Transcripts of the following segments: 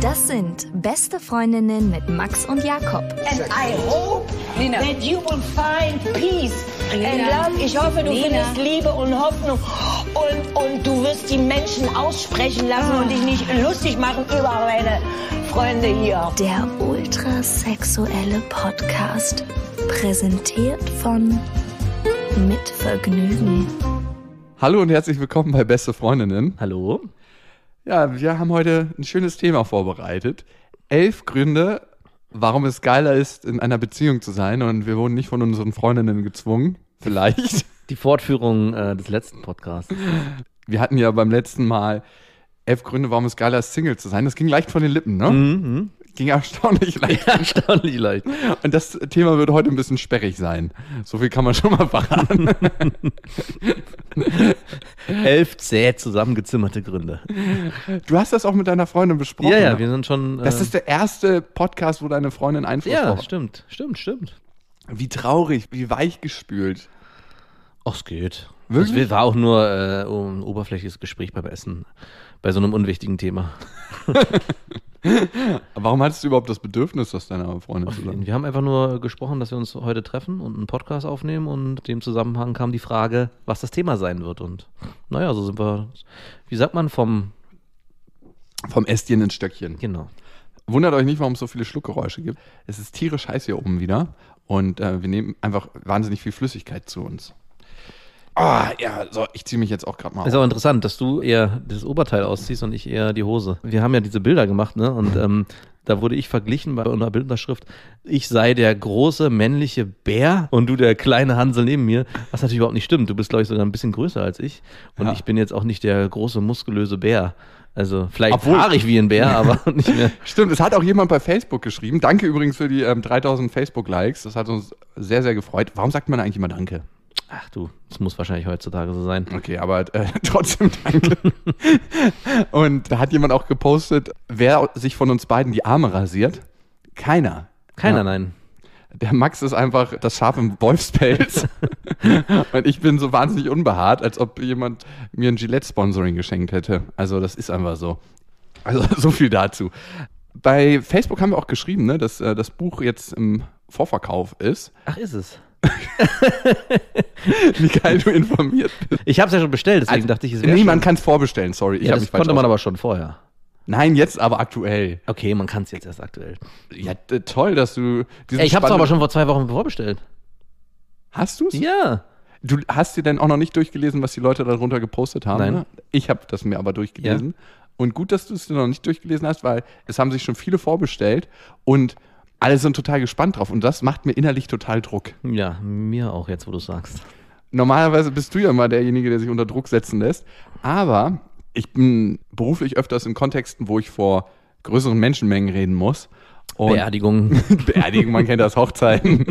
Das sind beste Freundinnen mit Max und Jakob. And I hope that you will find peace and love. Ich hoffe, du findest Liebe und Hoffnung. Und, und du wirst die Menschen aussprechen lassen und dich ah. nicht lustig machen über meine Freunde hier. Der ultrasexuelle Podcast. Präsentiert von mit Vergnügen. Hallo und herzlich willkommen bei Beste Freundinnen. Hallo. Ja, wir haben heute ein schönes Thema vorbereitet. Elf Gründe, warum es geiler ist, in einer Beziehung zu sein. Und wir wurden nicht von unseren Freundinnen gezwungen. Vielleicht. Die Fortführung äh, des letzten Podcasts. Wir hatten ja beim letzten Mal elf Gründe, warum es geiler ist, Single zu sein. Das ging leicht von den Lippen, ne? Mhm. mhm. Ging erstaunlich leicht. erstaunlich leicht. Und das Thema wird heute ein bisschen sperrig sein. So viel kann man schon mal verraten. Elf zäh zusammengezimmerte Gründe. Du hast das auch mit deiner Freundin besprochen. Ja, ja, ne? wir sind schon. Äh das ist der erste Podcast, wo deine Freundin Einfluss ja, Ja, stimmt, stimmt, stimmt. Wie traurig, wie weichgespült. Ach, es geht. Es war auch nur äh, ein oberflächliches Gespräch beim Essen, bei so einem unwichtigen Thema. Warum hattest du überhaupt das Bedürfnis, das deiner Freundin zu sagen? Wir haben einfach nur gesprochen, dass wir uns heute treffen und einen Podcast aufnehmen und in dem Zusammenhang kam die Frage, was das Thema sein wird. Und naja, so sind wir, wie sagt man, vom... Vom Ästchen ins Stöckchen. Genau. Wundert euch nicht, warum es so viele Schluckgeräusche gibt. Es ist tierisch heiß hier oben wieder und äh, wir nehmen einfach wahnsinnig viel Flüssigkeit zu uns. Ah, oh, ja, so, ich ziehe mich jetzt auch gerade mal. Auf. Ist aber interessant, dass du eher das Oberteil ausziehst und ich eher die Hose. Wir haben ja diese Bilder gemacht, ne? Und ähm, da wurde ich verglichen bei einer Bildunterschrift. Ich sei der große männliche Bär und du der kleine Hansel neben mir. Was natürlich überhaupt nicht stimmt. Du bist, glaube ich, sogar ein bisschen größer als ich. Und ja. ich bin jetzt auch nicht der große, muskulöse Bär. Also vielleicht fahre ich wie ein Bär, aber nicht mehr. Stimmt, es hat auch jemand bei Facebook geschrieben. Danke übrigens für die ähm, 3000 Facebook-Likes. Das hat uns sehr, sehr gefreut. Warum sagt man eigentlich immer Danke? Ach du, es muss wahrscheinlich heutzutage so sein. Okay, aber äh, trotzdem danke. und da hat jemand auch gepostet, wer sich von uns beiden die Arme rasiert. Keiner. Keiner, ja. nein. Der Max ist einfach das Schaf im Wolfspelz. und ich bin so wahnsinnig unbehaart, als ob jemand mir ein Gillette-Sponsoring geschenkt hätte. Also, das ist einfach so. Also, so viel dazu. Bei Facebook haben wir auch geschrieben, ne, dass äh, das Buch jetzt im Vorverkauf ist. Ach, ist es. Wie geil du informiert bist. Ich habe es ja schon bestellt, deswegen also, dachte ich, es wäre. Nee, man kann es vorbestellen, sorry. Ja, ich das konnte man aber schon vorher. Nein, jetzt aber aktuell. Okay, man kann es jetzt erst aktuell. Ja, toll, dass du. Ey, ich habe es aber schon vor zwei Wochen vorbestellt. Hast du es? Ja. Du hast dir denn auch noch nicht durchgelesen, was die Leute darunter gepostet haben? Nein. Ne? Ich habe das mir aber durchgelesen. Ja. Und gut, dass du es dir noch nicht durchgelesen hast, weil es haben sich schon viele vorbestellt und alle sind total gespannt drauf und das macht mir innerlich total Druck. Ja, mir auch jetzt, wo du sagst. Normalerweise bist du ja mal derjenige, der sich unter Druck setzen lässt, aber ich bin beruflich öfters in Kontexten, wo ich vor größeren Menschenmengen reden muss. Beerdigungen. Beerdigungen, man kennt das, Hochzeiten.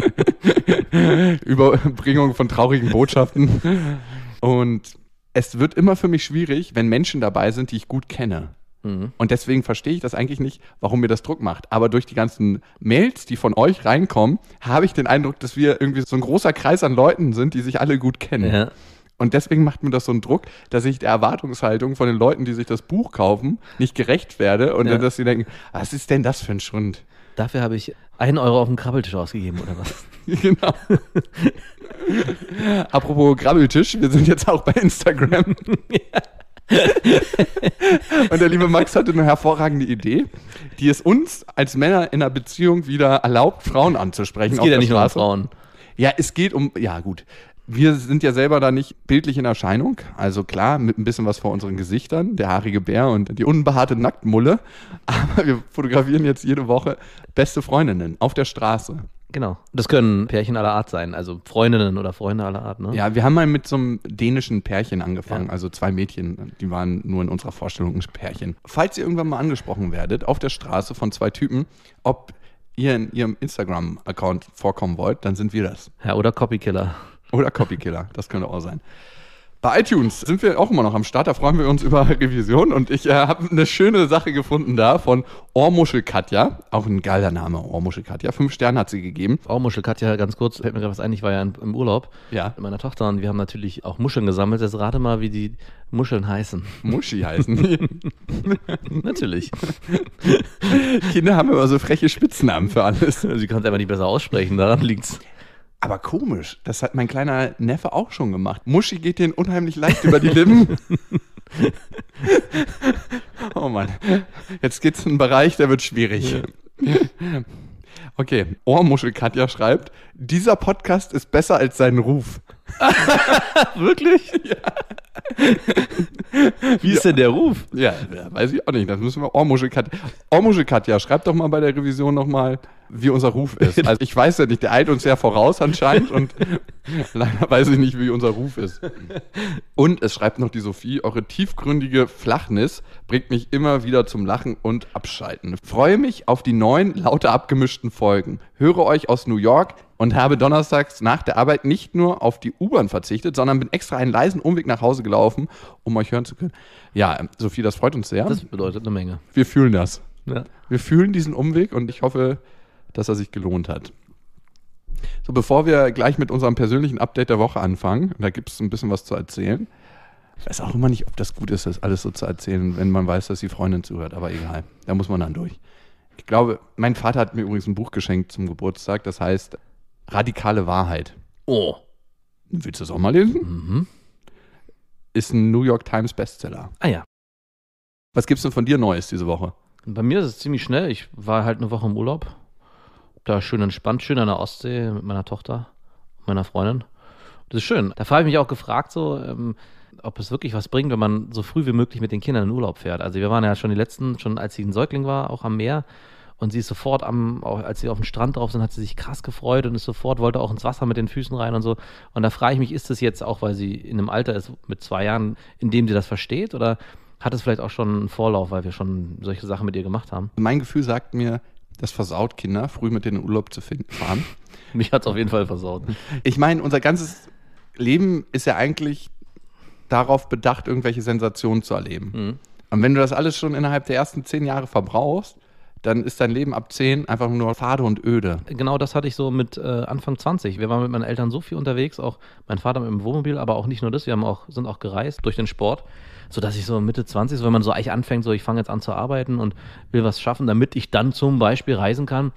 Überbringung von traurigen Botschaften. Und es wird immer für mich schwierig, wenn Menschen dabei sind, die ich gut kenne. Mhm. Und deswegen verstehe ich das eigentlich nicht, warum mir das Druck macht. Aber durch die ganzen Mails, die von euch reinkommen, habe ich den Eindruck, dass wir irgendwie so ein großer Kreis an Leuten sind, die sich alle gut kennen. Ja. Und deswegen macht mir das so einen Druck, dass ich der Erwartungshaltung von den Leuten, die sich das Buch kaufen, nicht gerecht werde und ja. dass sie denken, was ist denn das für ein Schund? Dafür habe ich einen Euro auf den Krabbeltisch ausgegeben, oder was? genau. Apropos Krabbeltisch, wir sind jetzt auch bei Instagram. Und der liebe Max hatte eine hervorragende Idee, die es uns als Männer in einer Beziehung wieder erlaubt, Frauen anzusprechen. Es geht ja nicht Straße. nur um Frauen. Ja, es geht um, ja gut. Wir sind ja selber da nicht bildlich in Erscheinung. Also klar, mit ein bisschen was vor unseren Gesichtern, der haarige Bär und die unbehaarte Nacktmulle. Aber wir fotografieren jetzt jede Woche beste Freundinnen auf der Straße. Genau. Das können Pärchen aller Art sein, also Freundinnen oder Freunde aller Art, ne? Ja, wir haben mal mit so einem dänischen Pärchen angefangen, ja. also zwei Mädchen, die waren nur in unserer Vorstellung ein Pärchen. Falls ihr irgendwann mal angesprochen werdet, auf der Straße von zwei Typen, ob ihr in ihrem Instagram-Account vorkommen wollt, dann sind wir das. Ja, oder Copykiller. Oder Copykiller, das könnte auch sein. Bei iTunes sind wir auch immer noch am Start, da freuen wir uns über Revision und ich äh, habe eine schöne Sache gefunden da von Ohrmuschel Katja, auch ein geiler Name, Ohrmuschel Katja, fünf Sterne hat sie gegeben. Ohrmuschel Katja, ganz kurz, fällt mir gerade was ein, ich war ja im Urlaub ja. mit meiner Tochter und wir haben natürlich auch Muscheln gesammelt, jetzt rate mal, wie die Muscheln heißen. Muschi heißen die? natürlich. Kinder haben immer so freche Spitznamen für alles. Sie kann es einfach nicht besser aussprechen, daran liegt's. Aber komisch, das hat mein kleiner Neffe auch schon gemacht. Muschi geht den unheimlich leicht über die Lippen. oh Mann, jetzt geht's in einen Bereich, der wird schwierig. Okay, Ohrmuschel Katja schreibt, dieser Podcast ist besser als sein Ruf. Wirklich? Ja. Wie ist denn der Ruf? Ja, weiß ich auch nicht. Das müssen wir Ohrmuschel Katja. Ohrmuschel Katja, schreibt doch mal bei der Revision nochmal wie unser Ruf ist. Also ich weiß ja nicht, der eilt uns ja voraus anscheinend und leider weiß ich nicht, wie unser Ruf ist. Und es schreibt noch die Sophie, eure tiefgründige Flachnis bringt mich immer wieder zum Lachen und Abschalten. Freue mich auf die neuen, lauter abgemischten Folgen. Höre euch aus New York und habe donnerstags nach der Arbeit nicht nur auf die U-Bahn verzichtet, sondern bin extra einen leisen Umweg nach Hause gelaufen, um euch hören zu können. Ja, Sophie, das freut uns sehr. Das bedeutet eine Menge. Wir fühlen das. Ja. Wir fühlen diesen Umweg und ich hoffe, dass er sich gelohnt hat. So, bevor wir gleich mit unserem persönlichen Update der Woche anfangen, da gibt es ein bisschen was zu erzählen. Ich weiß auch immer nicht, ob das gut ist, das alles so zu erzählen, wenn man weiß, dass die Freundin zuhört, aber egal. Da muss man dann durch. Ich glaube, mein Vater hat mir übrigens ein Buch geschenkt zum Geburtstag, das heißt Radikale Wahrheit. Oh. Willst du es auch mal lesen? Mhm. Ist ein New York Times Bestseller. Ah ja. Was gibt es denn von dir Neues diese Woche? Bei mir ist es ziemlich schnell. Ich war halt eine Woche im Urlaub da schön entspannt, schön an der Ostsee mit meiner Tochter, meiner Freundin. Das ist schön. Da habe ich mich auch gefragt, so, ähm, ob es wirklich was bringt, wenn man so früh wie möglich mit den Kindern in den Urlaub fährt. Also wir waren ja schon die letzten, schon als sie ein Säugling war, auch am Meer. Und sie ist sofort am, als sie auf dem Strand drauf sind, hat sie sich krass gefreut und ist sofort, wollte auch ins Wasser mit den Füßen rein und so. Und da frage ich mich, ist das jetzt auch, weil sie in einem Alter ist mit zwei Jahren, in dem sie das versteht? Oder hat es vielleicht auch schon einen Vorlauf, weil wir schon solche Sachen mit ihr gemacht haben? Mein Gefühl sagt mir, das versaut Kinder, früh mit denen Urlaub zu finden, fahren. Mich hat es auf jeden Fall versaut. Ich meine, unser ganzes Leben ist ja eigentlich darauf bedacht, irgendwelche Sensationen zu erleben. Mhm. Und wenn du das alles schon innerhalb der ersten zehn Jahre verbrauchst, dann ist dein Leben ab zehn einfach nur fade und öde. Genau das hatte ich so mit äh, Anfang 20. Wir waren mit meinen Eltern so viel unterwegs, auch mein Vater mit dem Wohnmobil, aber auch nicht nur das, wir haben auch, sind auch gereist durch den Sport so dass ich so Mitte 20, so wenn man so eigentlich anfängt, so ich fange jetzt an zu arbeiten und will was schaffen, damit ich dann zum Beispiel reisen kann.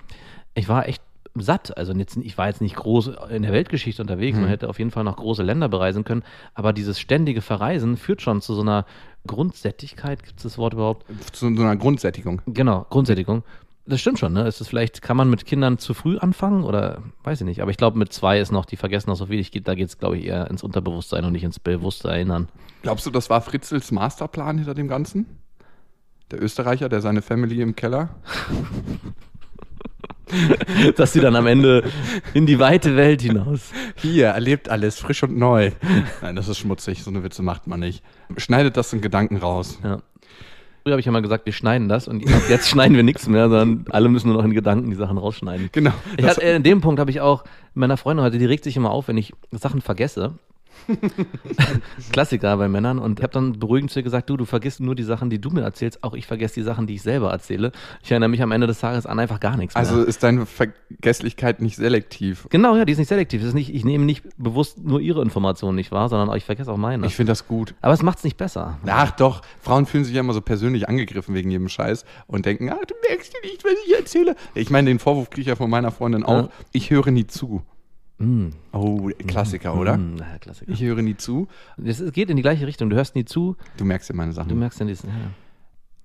Ich war echt satt. Also jetzt, ich war jetzt nicht groß in der Weltgeschichte unterwegs, man hm. hätte auf jeden Fall noch große Länder bereisen können, aber dieses ständige Verreisen führt schon zu so einer Grundsättigkeit, gibt es das Wort überhaupt? Zu so einer Grundsättigung. Genau, Grundsättigung. Das stimmt schon, ne? Ist das vielleicht, kann man mit Kindern zu früh anfangen oder weiß ich nicht. Aber ich glaube, mit zwei ist noch, die vergessen noch so viel. Ich, da geht es, glaube ich, eher ins Unterbewusstsein und nicht ins bewusste Erinnern. Glaubst du, das war Fritzels Masterplan hinter dem Ganzen? Der Österreicher, der seine Family im Keller. Dass sie dann am Ende in die weite Welt hinaus. Hier, erlebt alles frisch und neu. Nein, das ist schmutzig, so eine Witze macht man nicht. Schneidet das in Gedanken raus. Ja. Früher habe ich ja mal gesagt, wir schneiden das und jetzt schneiden wir nichts mehr, sondern alle müssen nur noch in Gedanken die Sachen rausschneiden. Genau. Ich hatte, äh, in dem Punkt habe ich auch, meiner Freundin heute, die regt sich immer auf, wenn ich Sachen vergesse. Klassiker bei Männern. Und ich habe dann beruhigend zu ihr gesagt, du, du vergisst nur die Sachen, die du mir erzählst. Auch ich vergesse die Sachen, die ich selber erzähle. Ich erinnere mich am Ende des Tages an einfach gar nichts mehr. Also ist deine Vergesslichkeit nicht selektiv? Genau, ja, die ist nicht selektiv. Ist nicht, ich nehme nicht bewusst nur ihre Informationen nicht wahr, sondern ich vergesse auch meine. Ich finde das gut. Aber es macht es nicht besser. Ach doch, Frauen fühlen sich ja immer so persönlich angegriffen wegen jedem Scheiß und denken, ach, du merkst dir nicht, was ich erzähle. Ich meine, den Vorwurf kriege ich ja von meiner Freundin auch. Ja. Ich höre nie zu. Mm. Oh, Klassiker, mm. oder? Mm. Ja, Klassiker. Ich höre nie zu. Es geht in die gleiche Richtung. Du hörst nie zu. Du merkst ja meine Sachen. Du merkst ja nichts. Ja.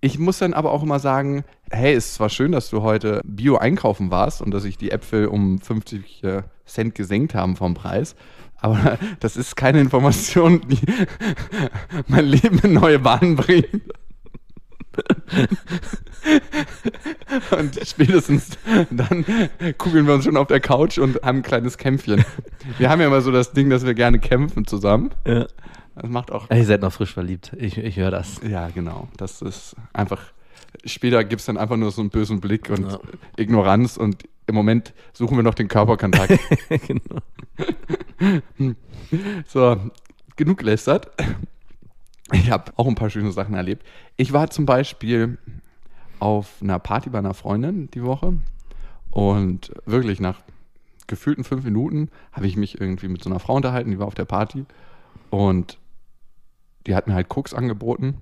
Ich muss dann aber auch immer sagen, hey, ist zwar schön, dass du heute Bio einkaufen warst und dass sich die Äpfel um 50 äh, Cent gesenkt haben vom Preis, aber das ist keine Information, die mein Leben in neue Bahnen bringt. und spätestens dann kugeln wir uns schon auf der Couch und haben ein kleines Kämpfchen. Wir haben ja immer so das Ding, dass wir gerne kämpfen zusammen. Ja. Das macht auch. Ihr seid noch frisch verliebt. Ich, ich höre das. Ja, genau. Das ist einfach. Später gibt es dann einfach nur so einen bösen Blick und ja. Ignoranz und im Moment suchen wir noch den Körperkontakt. genau. so, genug lästert. Ich habe auch ein paar schöne Sachen erlebt. Ich war zum Beispiel auf einer Party bei einer Freundin die Woche und wirklich nach gefühlten fünf Minuten habe ich mich irgendwie mit so einer Frau unterhalten, die war auf der Party und die hat mir halt Koks angeboten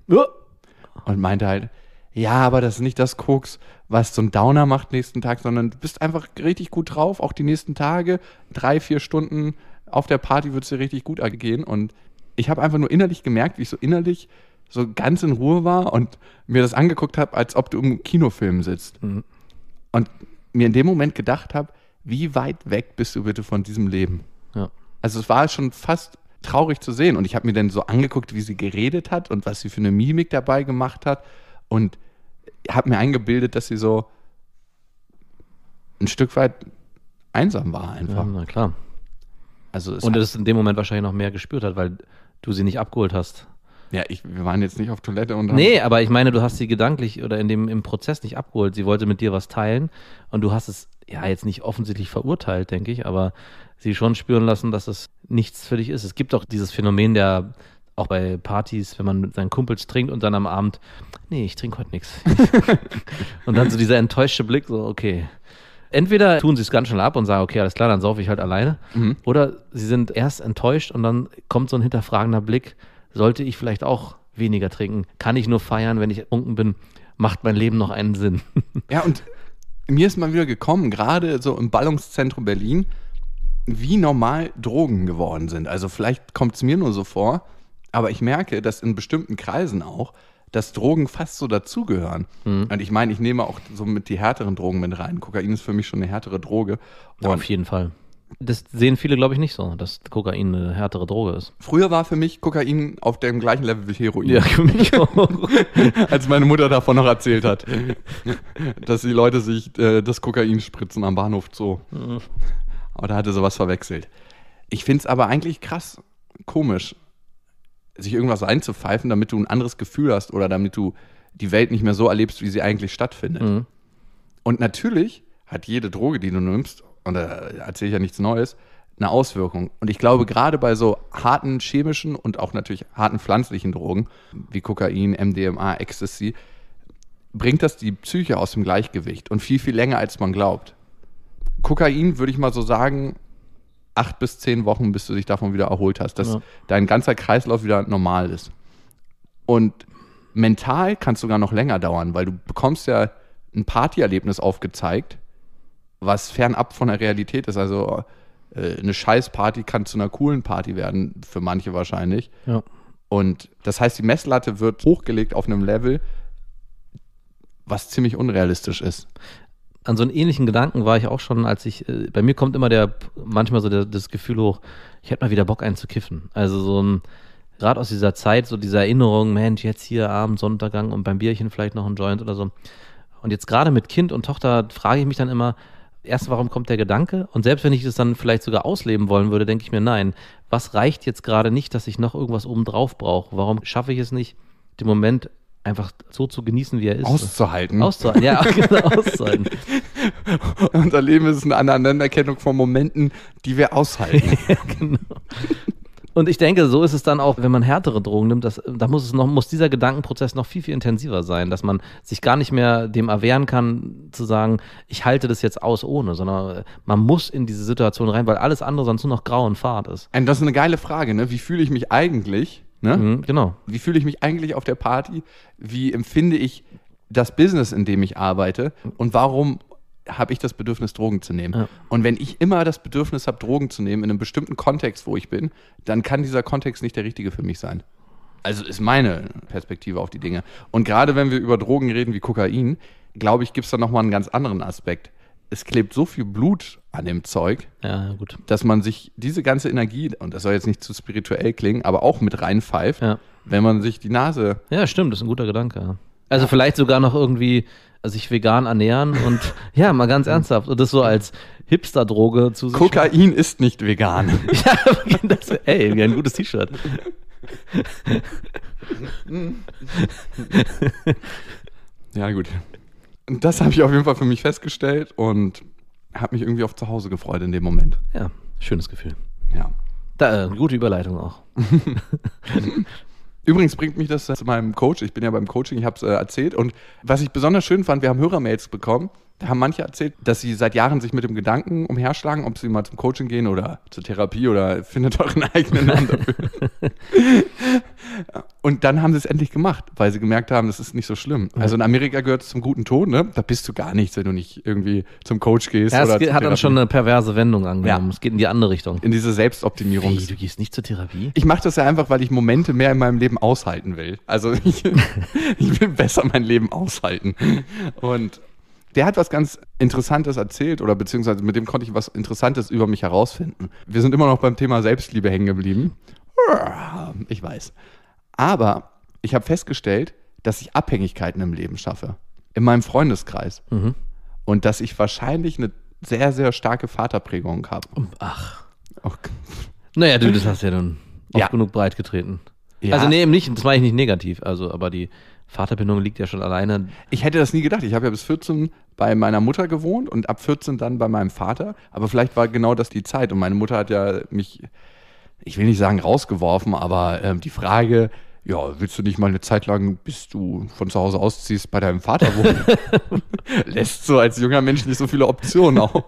und meinte halt, ja, aber das ist nicht das Koks, was so ein Downer macht nächsten Tag, sondern du bist einfach richtig gut drauf, auch die nächsten Tage, drei, vier Stunden auf der Party wird es dir richtig gut gehen und ich habe einfach nur innerlich gemerkt, wie ich so innerlich so ganz in Ruhe war und mir das angeguckt habe, als ob du im Kinofilm sitzt. Mhm. Und mir in dem Moment gedacht habe, wie weit weg bist du bitte von diesem Leben? Ja. Also es war schon fast traurig zu sehen. Und ich habe mir dann so angeguckt, wie sie geredet hat und was sie für eine Mimik dabei gemacht hat. Und habe mir eingebildet, dass sie so ein Stück weit einsam war einfach. Ja, na klar. Also und das in dem Moment wahrscheinlich noch mehr gespürt hat, weil du sie nicht abgeholt hast. Ja, ich, wir waren jetzt nicht auf Toilette und. Nee, aber ich meine, du hast sie gedanklich oder in dem, im Prozess nicht abgeholt. Sie wollte mit dir was teilen und du hast es ja jetzt nicht offensichtlich verurteilt, denke ich, aber sie schon spüren lassen, dass es nichts für dich ist. Es gibt auch dieses Phänomen der, auch bei Partys, wenn man mit seinen Kumpels trinkt und dann am Abend, nee, ich trinke heute nichts. und dann so dieser enttäuschte Blick, so, okay, Entweder tun sie es ganz schnell ab und sagen, okay, alles klar, dann saufe ich halt alleine. Mhm. Oder sie sind erst enttäuscht und dann kommt so ein hinterfragender Blick, sollte ich vielleicht auch weniger trinken? Kann ich nur feiern, wenn ich unten bin? Macht mein Leben noch einen Sinn? Ja, und mir ist mal wieder gekommen, gerade so im Ballungszentrum Berlin, wie normal Drogen geworden sind. Also vielleicht kommt es mir nur so vor, aber ich merke, dass in bestimmten Kreisen auch dass Drogen fast so dazugehören. Mhm. Und ich meine, ich nehme auch so mit die härteren Drogen mit rein. Kokain ist für mich schon eine härtere Droge. Und Auf jeden Fall. Das sehen viele, glaube ich, nicht so, dass Kokain eine härtere Droge ist. Früher war für mich Kokain auf dem gleichen Level wie Heroin. Ja, für mich auch. Als meine Mutter davon noch erzählt hat, dass die Leute sich äh, das Kokain spritzen am Bahnhof so. Mhm. Aber da hatte sie was verwechselt. Ich finde es aber eigentlich krass komisch sich irgendwas einzupfeifen, damit du ein anderes Gefühl hast oder damit du die Welt nicht mehr so erlebst, wie sie eigentlich stattfindet. Mhm. Und natürlich hat jede Droge, die du nimmst, und da erzähle ich ja nichts Neues, eine Auswirkung. Und ich glaube, gerade bei so harten chemischen und auch natürlich harten pflanzlichen Drogen wie Kokain, MDMA, Ecstasy, bringt das die Psyche aus dem Gleichgewicht und viel, viel länger, als man glaubt. Kokain, würde ich mal so sagen, acht bis zehn Wochen, bis du dich davon wieder erholt hast, dass ja. dein ganzer Kreislauf wieder normal ist. Und mental kann es sogar noch länger dauern, weil du bekommst ja ein Partyerlebnis aufgezeigt, was fernab von der Realität ist. Also äh, eine Scheißparty kann zu einer coolen Party werden, für manche wahrscheinlich. Ja. Und das heißt, die Messlatte wird hochgelegt auf einem Level, was ziemlich unrealistisch ist an so einen ähnlichen Gedanken war ich auch schon, als ich, äh, bei mir kommt immer der, manchmal so der, das Gefühl hoch, ich hätte mal wieder Bock einen zu kiffen. Also so ein, gerade aus dieser Zeit, so dieser Erinnerung, Mensch, jetzt hier Abend, Sonntagang und beim Bierchen vielleicht noch ein Joint oder so. Und jetzt gerade mit Kind und Tochter frage ich mich dann immer, erst warum kommt der Gedanke? Und selbst wenn ich das dann vielleicht sogar ausleben wollen würde, denke ich mir, nein, was reicht jetzt gerade nicht, dass ich noch irgendwas obendrauf brauche? Warum schaffe ich es nicht, den Moment einfach so zu genießen, wie er ist. Auszuhalten. Auszuhalten, ja, genau, auszuhalten. Unser Leben ist eine Aneinanderkennung von Momenten, die wir aushalten. ja, genau. Und ich denke, so ist es dann auch, wenn man härtere Drogen nimmt, das, da muss, es noch, muss dieser Gedankenprozess noch viel, viel intensiver sein, dass man sich gar nicht mehr dem erwehren kann, zu sagen, ich halte das jetzt aus ohne, sondern äh, man muss in diese Situation rein, weil alles andere sonst nur noch grau und fad ist. Und das ist eine geile Frage, ne? Wie fühle ich mich eigentlich, Ne? Mhm, genau. Wie fühle ich mich eigentlich auf der Party? Wie empfinde ich das Business, in dem ich arbeite? Und warum habe ich das Bedürfnis, Drogen zu nehmen. Ja. Und wenn ich immer das Bedürfnis habe, Drogen zu nehmen, in einem bestimmten Kontext, wo ich bin, dann kann dieser Kontext nicht der richtige für mich sein. Also ist meine Perspektive auf die Dinge. Und gerade wenn wir über Drogen reden wie Kokain, glaube ich, gibt es da nochmal einen ganz anderen Aspekt es klebt so viel Blut an dem Zeug, ja, dass man sich diese ganze Energie, und das soll jetzt nicht zu spirituell klingen, aber auch mit reinpfeift, ja. wenn man sich die Nase. Ja, stimmt, das ist ein guter Gedanke. Also ja. vielleicht sogar noch irgendwie äh, sich vegan ernähren und ja, mal ganz ernsthaft. Und das so als Hipster-Droge zu sich. Kokain schauen. ist nicht vegan. ja, das, ey, ein gutes T-Shirt. ja, gut. Das habe ich auf jeden Fall für mich festgestellt und habe mich irgendwie auf zu Hause gefreut in dem Moment. Ja, schönes Gefühl. Ja. Da, äh, gute Überleitung auch. Übrigens bringt mich das zu meinem Coach. Ich bin ja beim Coaching, ich habe es äh, erzählt. Und was ich besonders schön fand, wir haben Hörermails bekommen da haben manche erzählt, dass sie seit Jahren sich mit dem Gedanken umherschlagen, ob sie mal zum Coaching gehen oder zur Therapie oder findet euren eigenen Namen dafür. und dann haben sie es endlich gemacht, weil sie gemerkt haben, das ist nicht so schlimm. Also in Amerika gehört es zum guten Ton, ne? Da bist du gar nichts, wenn du nicht irgendwie zum Coach gehst. Ja, es hat dann schon eine perverse Wendung angenommen. Ja. Es geht in die andere Richtung. In diese Selbstoptimierung. Hey, du gehst nicht zur Therapie? Ich mache das ja einfach, weil ich Momente mehr in meinem Leben aushalten will. Also ich, ich will besser mein Leben aushalten. Und der hat was ganz Interessantes erzählt oder beziehungsweise mit dem konnte ich was Interessantes über mich herausfinden. Wir sind immer noch beim Thema Selbstliebe hängen geblieben. Ich weiß. Aber ich habe festgestellt, dass ich Abhängigkeiten im Leben schaffe. In meinem Freundeskreis. Mhm. Und dass ich wahrscheinlich eine sehr, sehr starke Vaterprägung habe. Ach. Okay. Naja, du, das hast ja dann oft ja. genug breit getreten. Ja. Also nee, eben nicht, das meine ich nicht negativ, also aber die Vaterbindung liegt ja schon alleine. Ich hätte das nie gedacht. Ich habe ja bis 14 bei meiner Mutter gewohnt und ab 14 dann bei meinem Vater. Aber vielleicht war genau das die Zeit. Und meine Mutter hat ja mich, ich will nicht sagen rausgeworfen, aber ähm, die Frage, ja, willst du nicht mal eine Zeit lang, bis du von zu Hause ausziehst, bei deinem Vater wohnen? Lässt so als junger Mensch nicht so viele Optionen auf.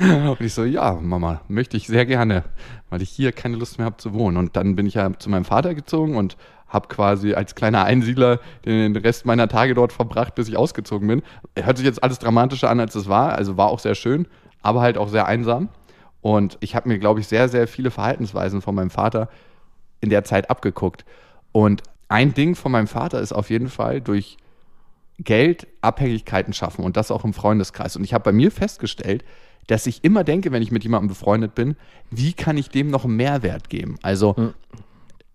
Und ich so, ja, Mama, möchte ich sehr gerne, weil ich hier keine Lust mehr habe zu wohnen. Und dann bin ich ja zu meinem Vater gezogen und habe quasi als kleiner Einsiedler den Rest meiner Tage dort verbracht, bis ich ausgezogen bin. Hört sich jetzt alles dramatischer an, als es war. Also war auch sehr schön, aber halt auch sehr einsam. Und ich habe mir, glaube ich, sehr, sehr viele Verhaltensweisen von meinem Vater in der Zeit abgeguckt. Und ein Ding von meinem Vater ist auf jeden Fall durch Geld Abhängigkeiten schaffen und das auch im Freundeskreis. Und ich habe bei mir festgestellt, dass ich immer denke, wenn ich mit jemandem befreundet bin, wie kann ich dem noch einen Mehrwert geben? Also mhm.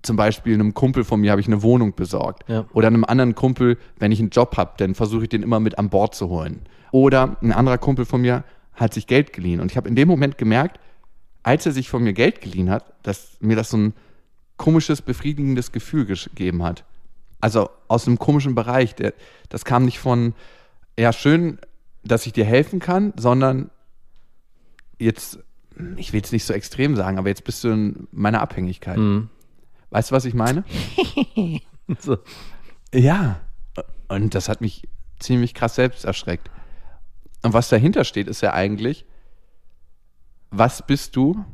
zum Beispiel einem Kumpel von mir habe ich eine Wohnung besorgt. Ja. Oder einem anderen Kumpel, wenn ich einen Job habe, dann versuche ich den immer mit an Bord zu holen. Oder ein anderer Kumpel von mir hat sich Geld geliehen. Und ich habe in dem Moment gemerkt, als er sich von mir Geld geliehen hat, dass mir das so ein komisches, befriedigendes Gefühl gegeben hat. Also aus einem komischen Bereich. Der, das kam nicht von, ja, schön, dass ich dir helfen kann, sondern jetzt, ich will es nicht so extrem sagen, aber jetzt bist du in meiner Abhängigkeit. Mhm. Weißt du, was ich meine? so. Ja. Und das hat mich ziemlich krass selbst erschreckt. Und was dahinter steht, ist ja eigentlich, was bist du,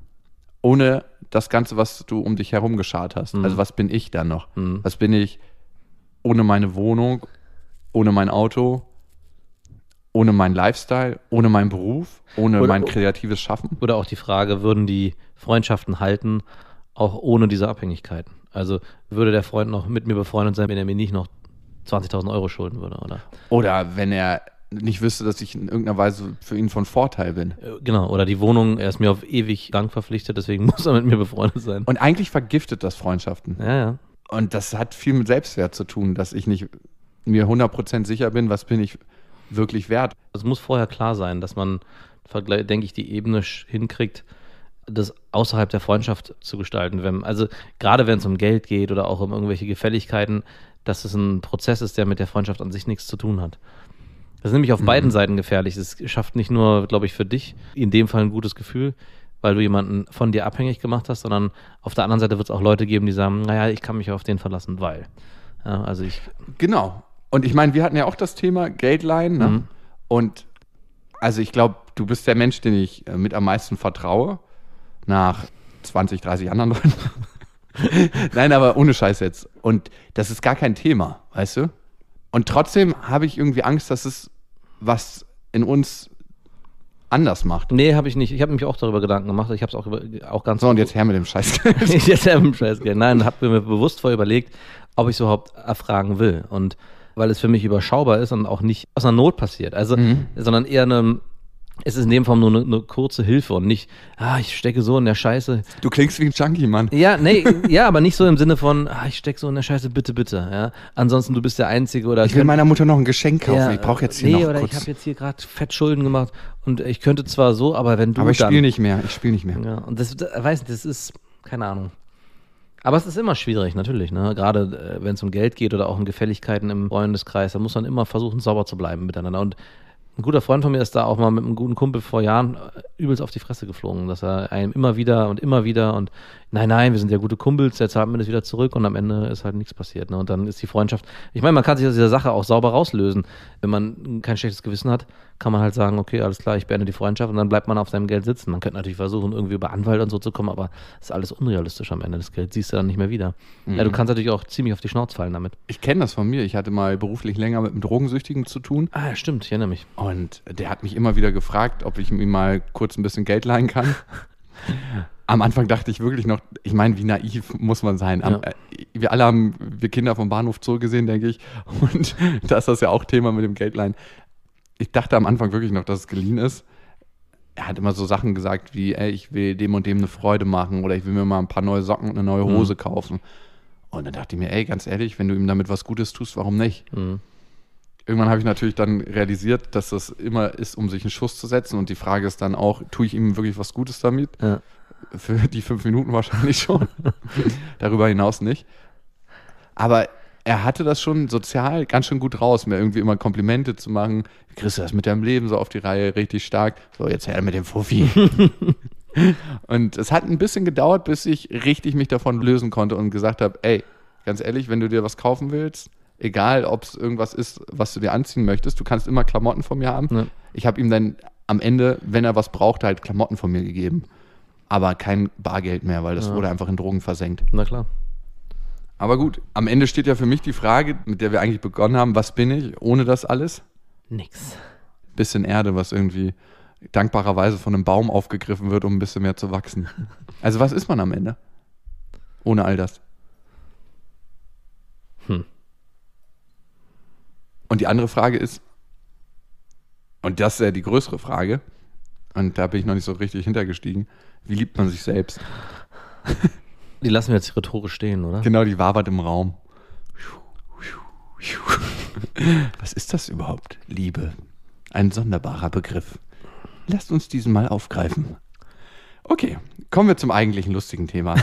ohne das Ganze, was du um dich herum geschart hast. Also mhm. Also was bin ich dann noch? Mhm. Was bin ich ohne meine Wohnung, ohne mein Auto, ohne meinen Lifestyle, ohne meinen Beruf, ohne oder, mein kreatives Schaffen? Oder auch die Frage, würden die Freundschaften halten, auch ohne diese Abhängigkeiten? Also würde der Freund noch mit mir befreundet sein, wenn er mir nicht noch 20.000 Euro schulden würde, oder? Oder wenn er nicht wüsste, dass ich in irgendeiner Weise für ihn von Vorteil bin. Äh, genau, oder die Wohnung, er ist mir auf ewig lang verpflichtet, deswegen muss er mit mir befreundet sein. Und eigentlich vergiftet das Freundschaften. Ja, ja. Und das hat viel mit Selbstwert zu tun, dass ich nicht mir 100% sicher bin, was bin ich wirklich wert. Es muss vorher klar sein, dass man, denke ich, die Ebene hinkriegt, das außerhalb der Freundschaft zu gestalten. Wenn, also gerade wenn es um Geld geht oder auch um irgendwelche Gefälligkeiten, dass es ein Prozess ist, der mit der Freundschaft an sich nichts zu tun hat. Das ist nämlich auf mhm. beiden Seiten gefährlich. Es schafft nicht nur, glaube ich, für dich in dem Fall ein gutes Gefühl, weil du jemanden von dir abhängig gemacht hast, sondern auf der anderen Seite wird es auch Leute geben, die sagen, naja, ich kann mich auf den verlassen, weil. Ja, also ich. Genau. Und ich meine, wir hatten ja auch das Thema Geldleihen. Ne? Mhm. Und also ich glaube, du bist der Mensch, den ich äh, mit am meisten vertraue. Nach 20, 30 anderen Leuten. Nein, aber ohne Scheiß jetzt. Und das ist gar kein Thema, weißt du? Und trotzdem habe ich irgendwie Angst, dass es was in uns anders macht. Nee, habe ich nicht. Ich habe mich auch darüber Gedanken gemacht. Ich habe es auch, auch ganz. So, und jetzt her mit dem Scheißgeld. jetzt her mit dem Scheißgeld. Nein, habe mir bewusst vorher überlegt, ob ich es überhaupt erfragen will. Und weil es für mich überschaubar ist und auch nicht aus einer Not passiert. Also, mhm. sondern eher einem es ist in dem Form nur eine, eine, kurze Hilfe und nicht, ah, ich stecke so in der Scheiße. Du klingst wie ein Junkie, Mann. Ja, nee, ja, aber nicht so im Sinne von, ah, ich stecke so in der Scheiße, bitte, bitte. Ja? Ansonsten du bist der Einzige oder. Ich will meiner Mutter noch ein Geschenk kaufen, ja, ich brauche jetzt hier nee, noch oder kurz. ich habe jetzt hier gerade Fettschulden gemacht und ich könnte zwar so, aber wenn du. Aber ich spiele nicht mehr, ich spiele nicht mehr. Ja, und das, das, weiß nicht, das ist, keine Ahnung. Aber es ist immer schwierig, natürlich. Ne? Gerade äh, wenn es um Geld geht oder auch um Gefälligkeiten im Freundeskreis, da muss man immer versuchen, sauber zu bleiben miteinander. Und ein guter Freund von mir ist da auch mal mit einem guten Kumpel vor Jahren äh, übelst auf die Fresse geflogen, dass er einem immer wieder und immer wieder und nein, nein, wir sind ja gute Kumpels, jetzt haben wir das wieder zurück und am Ende ist halt nichts passiert. Ne? Und dann ist die Freundschaft, ich meine, man kann sich aus dieser Sache auch sauber rauslösen. Wenn man kein schlechtes Gewissen hat, kann man halt sagen, okay, alles klar, ich beende die Freundschaft und dann bleibt man auf seinem Geld sitzen. Man könnte natürlich versuchen, irgendwie über Anwalt und so zu kommen, aber das ist alles unrealistisch am Ende. Das Geld siehst du dann nicht mehr wieder. Mhm. Ja, du mhm. kannst natürlich auch ziemlich auf die Schnauze fallen damit. Ich kenne das von mir. Ich hatte mal beruflich länger mit einem Drogensüchtigen zu tun. Ah, stimmt, ich erinnere mich. Und der hat mich immer wieder gefragt, ob ich ihm mal kurz ein bisschen Geld leihen kann. am Anfang dachte ich wirklich noch, ich meine, wie naiv muss man sein. Am, ja. äh, wir alle haben wir Kinder vom Bahnhof zurückgesehen, denke ich. Und da ist das ja auch Thema mit dem Geldlein. Ich dachte am Anfang wirklich noch, dass es geliehen ist. Er hat immer so Sachen gesagt wie, ey, ich will dem und dem eine Freude machen oder ich will mir mal ein paar neue Socken und eine neue mhm. Hose mhm. kaufen. Und dann dachte ich mir, ey, ganz ehrlich, wenn du ihm damit was Gutes tust, warum nicht? Mhm. Irgendwann habe ich natürlich dann realisiert, dass das immer ist, um sich einen Schuss zu setzen. Und die Frage ist dann auch, tue ich ihm wirklich was Gutes damit? Ja. Für die fünf Minuten wahrscheinlich schon. Darüber hinaus nicht. Aber er hatte das schon sozial ganz schön gut raus, mir irgendwie immer Komplimente zu machen. Kriegst du das mit deinem Leben so auf die Reihe richtig stark? So, jetzt her mit dem Fuffi. und es hat ein bisschen gedauert, bis ich richtig mich davon lösen konnte und gesagt habe, ey, ganz ehrlich, wenn du dir was kaufen willst, egal ob es irgendwas ist, was du dir anziehen möchtest, du kannst immer Klamotten von mir haben. Ja. Ich habe ihm dann am Ende, wenn er was braucht, halt Klamotten von mir gegeben aber kein Bargeld mehr, weil das ja. wurde einfach in Drogen versenkt. Na klar. Aber gut, am Ende steht ja für mich die Frage, mit der wir eigentlich begonnen haben, was bin ich ohne das alles? Nix. Bisschen Erde, was irgendwie dankbarerweise von einem Baum aufgegriffen wird, um ein bisschen mehr zu wachsen. Also was ist man am Ende? Ohne all das. Hm. Und die andere Frage ist, und das ist ja die größere Frage, und da bin ich noch nicht so richtig hintergestiegen. Wie liebt man sich selbst? Die lassen wir jetzt rhetorisch stehen, oder? Genau, die wabert im Raum. Was ist das überhaupt? Liebe. Ein sonderbarer Begriff. Lasst uns diesen mal aufgreifen. Okay, kommen wir zum eigentlichen lustigen Thema.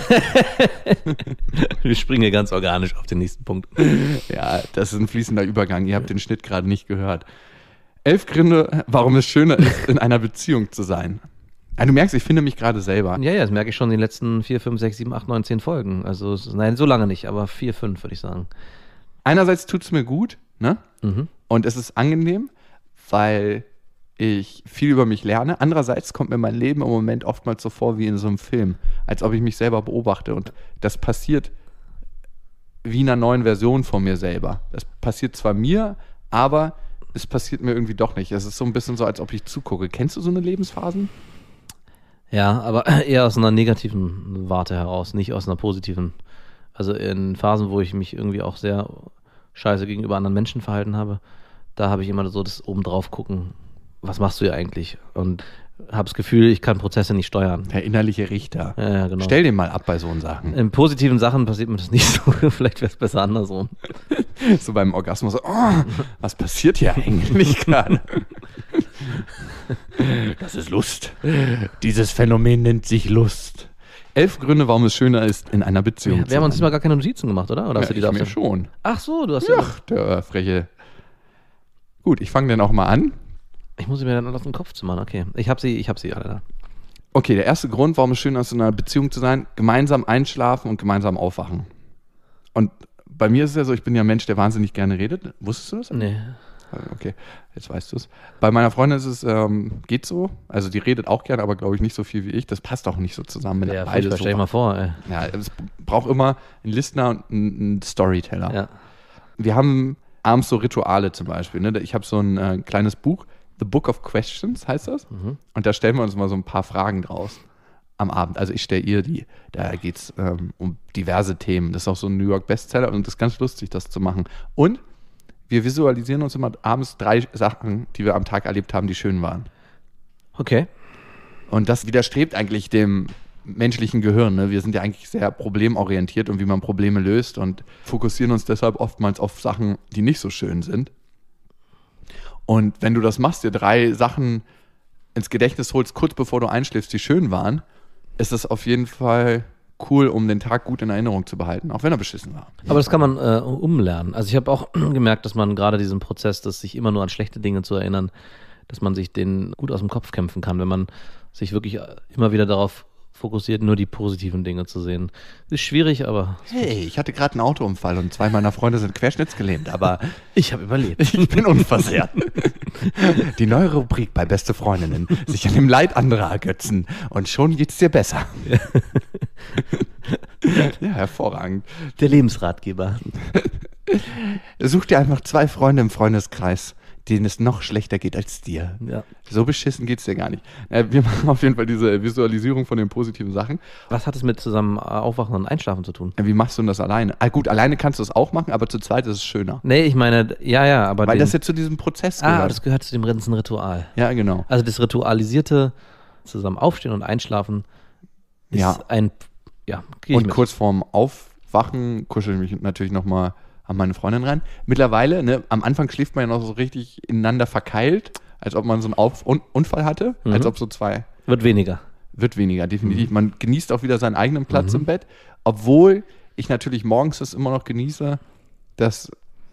wir springen hier ganz organisch auf den nächsten Punkt. Ja, das ist ein fließender Übergang. Ihr habt den Schnitt gerade nicht gehört. Elf Gründe, warum es schöner ist, in einer Beziehung zu sein. Ja, ah, du merkst, ich finde mich gerade selber. Ja, ja, das merke ich schon in den letzten vier, fünf, sechs, sieben, acht, neun, zehn Folgen. Also, nein, so lange nicht, aber vier, fünf, würde ich sagen. Einerseits tut es mir gut, ne? Mhm. Und es ist angenehm, weil ich viel über mich lerne. Andererseits kommt mir mein Leben im Moment oftmals so vor wie in so einem Film, als ob ich mich selber beobachte. Und das passiert wie in einer neuen Version von mir selber. Das passiert zwar mir, aber es passiert mir irgendwie doch nicht. Es ist so ein bisschen so, als ob ich zugucke. Kennst du so eine Lebensphasen? Ja, aber eher aus einer negativen Warte heraus, nicht aus einer positiven. Also in Phasen, wo ich mich irgendwie auch sehr scheiße gegenüber anderen Menschen verhalten habe, da habe ich immer so das obendrauf gucken, was machst du ja eigentlich? Und habe das Gefühl, ich kann Prozesse nicht steuern. Herr innerliche Richter. Ja, genau. Stell den mal ab bei so Sachen. In positiven Sachen passiert mir das nicht so. Vielleicht wäre es besser andersrum. so beim Orgasmus, so, oh, was passiert hier eigentlich gerade? das ist Lust. Dieses Phänomen nennt sich Lust. Elf Gründe, warum es schöner ist, in einer Beziehung ja, zu sein. Wir haben uns mal gar keine Notizen gemacht, oder? Oder hast ja, du die da mir schon. Ach so, du hast ja. Ach, der Freche. Gut, ich fange dann auch mal an. Ich muss sie mir dann aus dem Kopf zu machen, okay. Ich habe sie, ich habe sie alle da. Okay, der erste Grund, warum es schön ist, in einer Beziehung zu sein, gemeinsam einschlafen und gemeinsam aufwachen. Und bei mir ist es ja so, ich bin ja ein Mensch, der wahnsinnig gerne redet. Wusstest du das? Nee. Äh, okay, jetzt weißt du es. Bei meiner Freundin ist es, ähm, geht so. Also die redet auch gerne, aber glaube ich nicht so viel wie ich. Das passt auch nicht so zusammen. Mit ja, das stell ich mal vor. Ey. Ja, es braucht immer einen Listener und einen Storyteller. Ja. Wir haben abends so Rituale zum Beispiel. Ne? Ich habe so ein äh, kleines Buch, The Book of Questions heißt das. Mhm. Und da stellen wir uns mal so ein paar Fragen draus am Abend. Also ich stelle ihr die. Da geht es ähm, um diverse Themen. Das ist auch so ein New York Bestseller und das ist ganz lustig, das zu machen. Und wir visualisieren uns immer abends drei Sachen, die wir am Tag erlebt haben, die schön waren. Okay. Und das widerstrebt eigentlich dem menschlichen Gehirn. Ne? Wir sind ja eigentlich sehr problemorientiert und wie man Probleme löst und fokussieren uns deshalb oftmals auf Sachen, die nicht so schön sind. Und wenn du das machst, dir drei Sachen ins Gedächtnis holst, kurz bevor du einschläfst, die schön waren, ist das auf jeden Fall cool, um den Tag gut in Erinnerung zu behalten, auch wenn er beschissen war. Aber das kann man äh, umlernen. Also ich habe auch gemerkt, dass man gerade diesen Prozess, dass sich immer nur an schlechte Dinge zu erinnern, dass man sich den gut aus dem Kopf kämpfen kann, wenn man sich wirklich äh, immer wieder darauf fokussiert, nur die positiven Dinge zu sehen. Ist schwierig, aber. Hey, ich hatte gerade einen Autounfall und zwei meiner Freunde sind querschnittsgelähmt, aber. ich habe überlebt. Ich bin unversehrt. die neue Rubrik bei Beste Freundinnen: sich an dem Leid anderer ergötzen und schon geht es dir besser. ja, hervorragend. Der Lebensratgeber. Such dir einfach zwei Freunde im Freundeskreis denen es noch schlechter geht als dir. Ja. So beschissen geht es dir gar nicht. Äh, wir machen auf jeden Fall diese Visualisierung von den positiven Sachen. Was hat es mit zusammen äh, Aufwachen und Einschlafen zu tun? Äh, wie machst du denn das alleine? Ah, gut, alleine kannst du es auch machen, aber zu zweit ist es schöner. Nee, ich meine, ja, ja, aber. Weil den, das jetzt zu diesem Prozess ah, gehört. Ah, das gehört zu dem ganzen Ritual. Ja, genau. Also das ritualisierte zusammen aufstehen und einschlafen ist ja. ein. Ja, und mit. kurz vorm Aufwachen kuschel ich mich natürlich nochmal an meine Freundin ran. Mittlerweile, ne, am Anfang schläft man ja noch so richtig ineinander verkeilt, als ob man so einen Auf Un Unfall hatte, mhm. als ob so zwei. Wird weniger. Wird weniger, definitiv. Mhm. Man genießt auch wieder seinen eigenen Platz mhm. im Bett, obwohl ich natürlich morgens es immer noch genieße, dass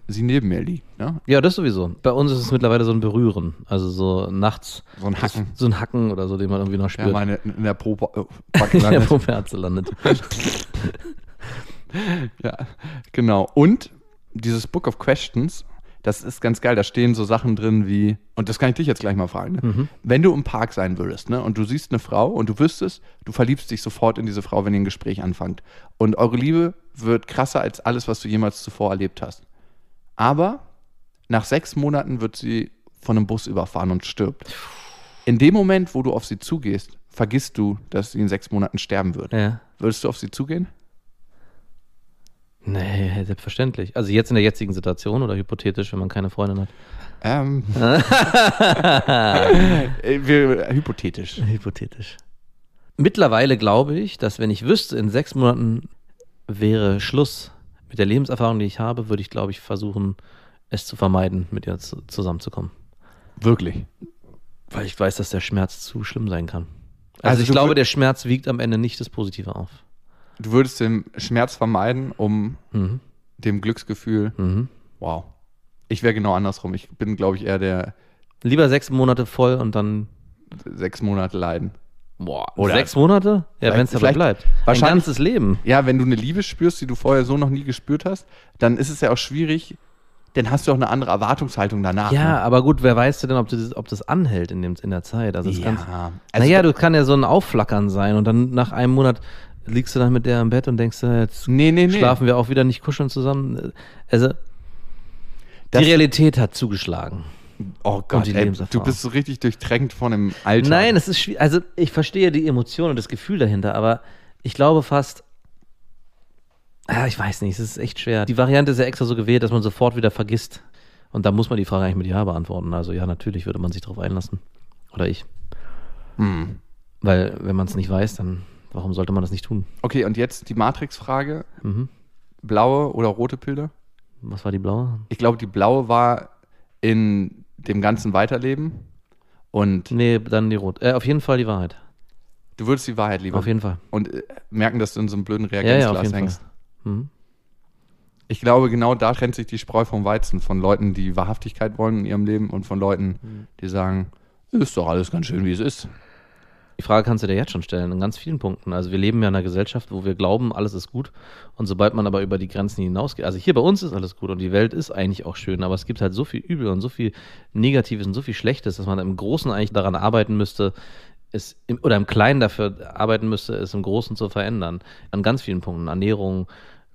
sie neben mir liegt. Ne? Ja, das sowieso. Bei uns ist es mittlerweile so ein Berühren. Also so nachts. So ein Hacken. So ein Hacken oder so, den man irgendwie noch spürt. Ja, meine in der Probe äh, oh, landet. in der Properze landet. ja, genau. Und dieses Book of Questions, das ist ganz geil. Da stehen so Sachen drin wie, und das kann ich dich jetzt gleich mal fragen, ne? mhm. wenn du im Park sein würdest ne, und du siehst eine Frau und du wüsstest, du verliebst dich sofort in diese Frau, wenn ihr ein Gespräch anfangt. Und eure Liebe wird krasser als alles, was du jemals zuvor erlebt hast. Aber nach sechs Monaten wird sie von einem Bus überfahren und stirbt. In dem Moment, wo du auf sie zugehst, vergisst du, dass sie in sechs Monaten sterben wird. Ja. Würdest du auf sie zugehen? Nee, selbstverständlich. Also jetzt in der jetzigen Situation oder hypothetisch, wenn man keine Freundin hat? Ähm. Äh, wir, hypothetisch. Hypothetisch. Mittlerweile glaube ich, dass wenn ich wüsste, in sechs Monaten wäre Schluss mit der Lebenserfahrung, die ich habe, würde ich, glaube ich, versuchen, es zu vermeiden, mit ihr zusammenzukommen. Wirklich? Weil ich weiß, dass der Schmerz zu schlimm sein kann. Also, also ich glaube, der Schmerz wiegt am Ende nicht das Positive auf du würdest den Schmerz vermeiden, um mhm. dem Glücksgefühl. Mhm. Wow. Ich wäre genau andersrum. Ich bin, glaube ich, eher der. Lieber sechs Monate voll und dann. Sechs Monate leiden. Boah, Oder sechs Monate? Ja, wenn es dabei bleibt. Wahrscheinlich, Ein ganzes Leben. Ja, wenn du eine Liebe spürst, die du vorher so noch nie gespürt hast, dann ist es ja auch schwierig, dann hast du auch eine andere Erwartungshaltung danach. Ja, ne? aber gut, wer weißt du denn, ob, das, ob das anhält in, dem, in der Zeit? Also, es ja. kann, also naja, du kann ja so ein Aufflackern sein und dann nach einem Monat liegst du dann mit der im Bett und denkst, äh, jetzt nee, nee, nee. schlafen wir auch wieder nicht kuscheln zusammen. Also, das die Realität hat zugeschlagen. Oh Gott, ey, du bist so richtig durchtränkt von dem Alter. Nein, es ist schwierig. Also, ich verstehe die Emotion und das Gefühl dahinter, aber ich glaube fast, ah, ich weiß nicht, es ist echt schwer. Die Variante ist ja extra so gewählt, dass man sofort wieder vergisst. Und da muss man die Frage eigentlich mit Ja beantworten. Also, ja, natürlich würde man sich darauf einlassen. Oder ich. Hm. Weil, wenn man es nicht weiß, dann warum sollte man das nicht tun? Okay, und jetzt die Matrix-Frage. Mhm. Blaue oder rote Pilze? Was war die blaue? Ich glaube, die blaue war in dem ganzen Weiterleben. Und nee, dann die rote. Äh, auf jeden Fall die Wahrheit. Du würdest die Wahrheit lieber. Auf jeden Fall. Und äh, merken, dass du in so einem blöden Reagenzglas ja, ja, hängst. Mhm. Ich glaube, genau da trennt sich die Spreu vom Weizen von Leuten, die Wahrhaftigkeit wollen in ihrem Leben und von Leuten, mhm. die sagen, ist doch alles ganz schön, wie es ist. Die Frage kannst du dir jetzt schon stellen, in ganz vielen Punkten. Also wir leben ja in einer Gesellschaft, wo wir glauben, alles ist gut. Und sobald man aber über die Grenzen hinausgeht, also hier bei uns ist alles gut und die Welt ist eigentlich auch schön, aber es gibt halt so viel Übel und so viel Negatives und so viel Schlechtes, dass man im Großen eigentlich daran arbeiten müsste, es im, oder im Kleinen dafür arbeiten müsste, es im Großen zu verändern. An ganz vielen Punkten. Ernährung,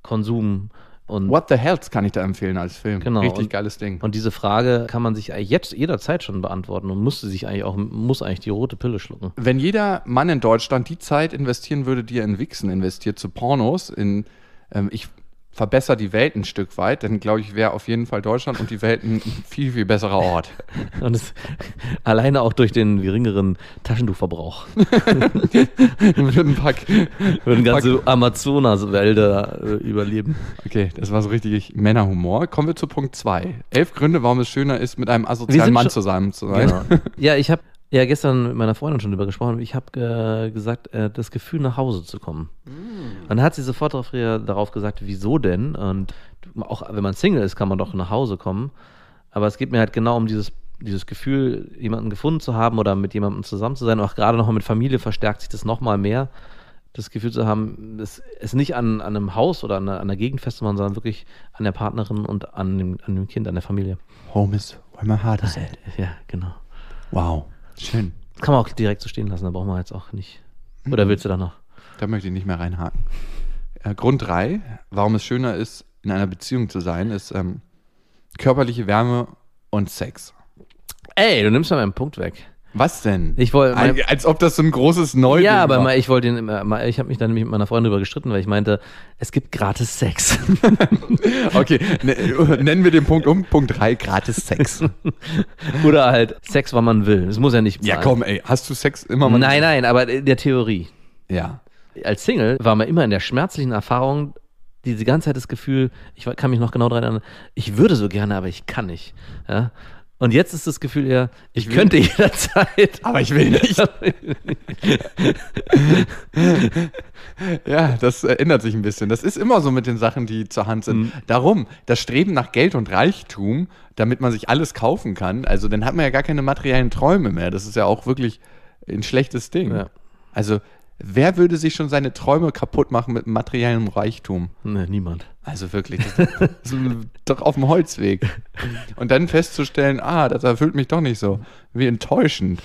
Konsum, und What the Hells kann ich da empfehlen als Film. Genau. Richtig und, geiles Ding. Und diese Frage kann man sich jetzt jederzeit schon beantworten und musste sich eigentlich auch, muss eigentlich die rote Pille schlucken. Wenn jeder Mann in Deutschland die Zeit investieren würde, die er in Wichsen investiert, zu Pornos, in, ähm, ich verbessere die Welt ein Stück weit, dann glaube ich, wäre auf jeden Fall Deutschland und die Welt ein viel, viel besserer Ort. Und es, alleine auch durch den geringeren Taschentuchverbrauch. Würden Würden ganze Amazonaswälder äh, überleben. Okay, das war so richtig Männerhumor. Kommen wir zu Punkt 2. Elf Gründe, warum es schöner ist, mit einem asozialen Mann zusammen zu sein. Genau. Ja, ich habe ja, gestern mit meiner Freundin schon drüber gesprochen. Ich habe äh, gesagt, äh, das Gefühl, nach Hause zu kommen. Mm. Dann hat sie sofort darauf, darauf gesagt, wieso denn? Und auch wenn man Single ist, kann man doch nach Hause kommen. Aber es geht mir halt genau um dieses, dieses Gefühl, jemanden gefunden zu haben oder mit jemandem zusammen zu sein. Auch gerade nochmal mit Familie verstärkt sich das nochmal mehr. Das Gefühl zu haben, es, ist nicht an, an einem Haus oder an einer, an einer Gegend festzumachen, sondern wirklich an der Partnerin und an dem, an dem Kind, an der Familie. Home is where my heart is at. Äh, ja, genau. Wow. Schön. kann man auch direkt so stehen lassen, da brauchen wir jetzt auch nicht. Oder mhm. willst du da noch? Da möchte ich nicht mehr reinhaken. Äh, Grund 3, warum es schöner ist, in einer Beziehung zu sein, ist ähm, körperliche Wärme und Sex. Ey, du nimmst mal meinen Punkt weg. Was denn? Ich wollte, als, als ob das so ein großes Neu Ja, aber war. ich wollte ihn immer, ich habe mich dann nämlich mit meiner Freundin darüber gestritten, weil ich meinte, es gibt gratis Sex. okay, ne, nennen wir den Punkt um, Punkt 3, gratis Sex. Oder halt Sex, wann man will. Das muss ja nicht sein. Ja, komm, ey, hast du Sex immer mal? Nein, nein, aber in der Theorie. Ja. Als Single war man immer in der schmerzlichen Erfahrung, diese ganze Zeit das Gefühl, ich kann mich noch genau daran erinnern, ich würde so gerne, aber ich kann nicht. Ja? Und jetzt ist das Gefühl eher, ich, ich könnte jederzeit. Aber ich will nicht. ja, das ändert sich ein bisschen. Das ist immer so mit den Sachen, die zur Hand sind. Mhm. Darum, das Streben nach Geld und Reichtum, damit man sich alles kaufen kann, also dann hat man ja gar keine materiellen Träume mehr. Das ist ja auch wirklich ein schlechtes Ding. Ja. Also Wer würde sich schon seine Träume kaputt machen mit materiellem Reichtum? Nee, niemand. Also wirklich, das ist doch auf dem Holzweg. Und dann festzustellen, ah, das erfüllt mich doch nicht so. Wie enttäuschend.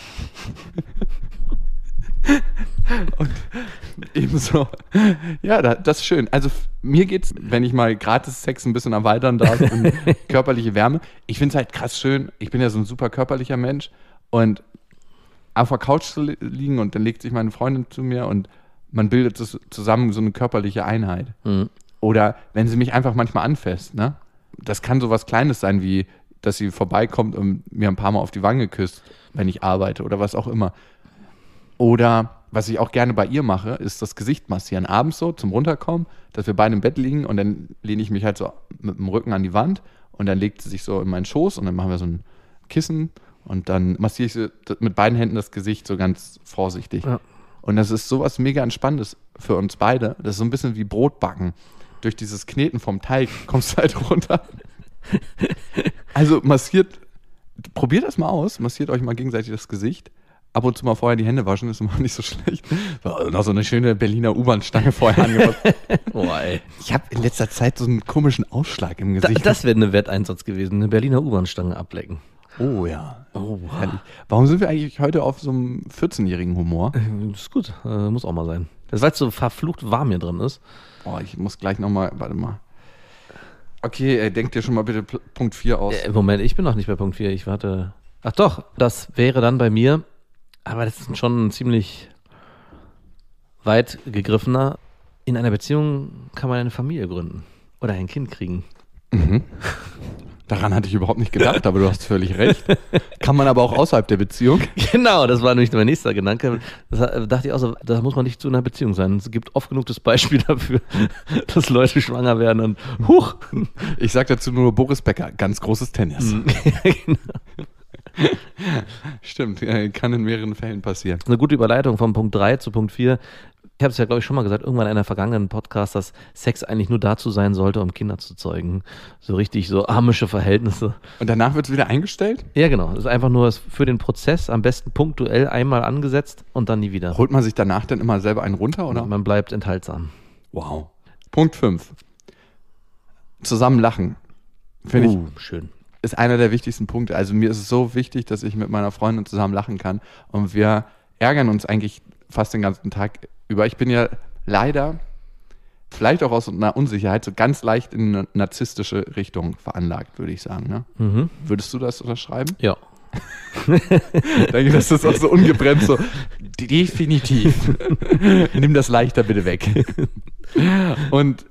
Und ebenso, ja, das ist schön. Also mir geht es, wenn ich mal gratis Sex ein bisschen erweitern darf körperliche Wärme, ich finde es halt krass schön. Ich bin ja so ein super körperlicher Mensch und auf der Couch zu liegen und dann legt sich meine Freundin zu mir und man bildet zusammen so eine körperliche Einheit. Mhm. Oder wenn sie mich einfach manchmal anfasst, ne? Das kann so was Kleines sein wie, dass sie vorbeikommt und mir ein paar Mal auf die Wange küsst, wenn ich arbeite oder was auch immer. Oder was ich auch gerne bei ihr mache, ist das Gesicht massieren. Abends so zum Runterkommen, dass wir beide im Bett liegen und dann lehne ich mich halt so mit dem Rücken an die Wand und dann legt sie sich so in meinen Schoß und dann machen wir so ein Kissen und dann massiere ich so mit beiden Händen das Gesicht so ganz vorsichtig. Ja. Und das ist sowas mega Entspannendes für uns beide. Das ist so ein bisschen wie Brotbacken. Durch dieses Kneten vom Teig kommst du halt runter. also massiert, probiert das mal aus, massiert euch mal gegenseitig das Gesicht. Ab und zu mal vorher die Hände waschen, ist immer nicht so schlecht. So, noch so eine schöne Berliner U-Bahn-Stange vorher angepasst. oh, ich habe in letzter Zeit so einen komischen Ausschlag im Gesicht. Da, das wäre eine Wetteinsatz gewesen, eine Berliner U-Bahn-Stange ablecken. Oh ja. Oh, Warum sind wir eigentlich heute auf so einem 14-jährigen Humor? Das äh, ist gut, äh, muss auch mal sein. Das weil es so verflucht warm hier drin ist. Oh, ich muss gleich nochmal, warte mal. Okay, äh, denk dir schon mal bitte Punkt 4 aus. Äh, Moment, ich bin noch nicht bei Punkt 4, ich warte. Ach doch, das wäre dann bei mir, aber das ist schon ziemlich weit gegriffener. In einer Beziehung kann man eine Familie gründen oder ein Kind kriegen. Mhm. Daran hatte ich überhaupt nicht gedacht, aber du hast völlig recht. Kann man aber auch außerhalb der Beziehung. Genau, das war nämlich mein nächster Gedanke. Das dachte ich auch so, da muss man nicht zu einer Beziehung sein. Es gibt oft genug das Beispiel dafür, dass Leute schwanger werden und huch. Ich sage dazu nur Boris Becker, ganz großes Tennis. Mhm. genau. Stimmt, kann in mehreren Fällen passieren. Eine gute Überleitung von Punkt 3 zu Punkt 4 ich habe es ja, glaube ich, schon mal gesagt, irgendwann in einer vergangenen Podcast, dass Sex eigentlich nur dazu sein sollte, um Kinder zu zeugen. So richtig, so armische Verhältnisse. Und danach wird es wieder eingestellt? Ja, genau. Es ist einfach nur für den Prozess am besten punktuell einmal angesetzt und dann nie wieder. Holt man sich danach dann immer selber einen runter, oder? man bleibt enthaltsam. Wow. Punkt 5. Zusammen lachen. Finde uh, ich. schön. Ist einer der wichtigsten Punkte. Also mir ist es so wichtig, dass ich mit meiner Freundin zusammen lachen kann. Und wir ärgern uns eigentlich fast den ganzen Tag über. Ich bin ja leider, vielleicht auch aus einer Unsicherheit, so ganz leicht in eine narzisstische Richtung veranlagt, würde ich sagen. Ne? Mhm. Würdest du das unterschreiben? Ja. ich denke, das ist auch so ungebremst, so definitiv. Nimm das leichter bitte weg. Und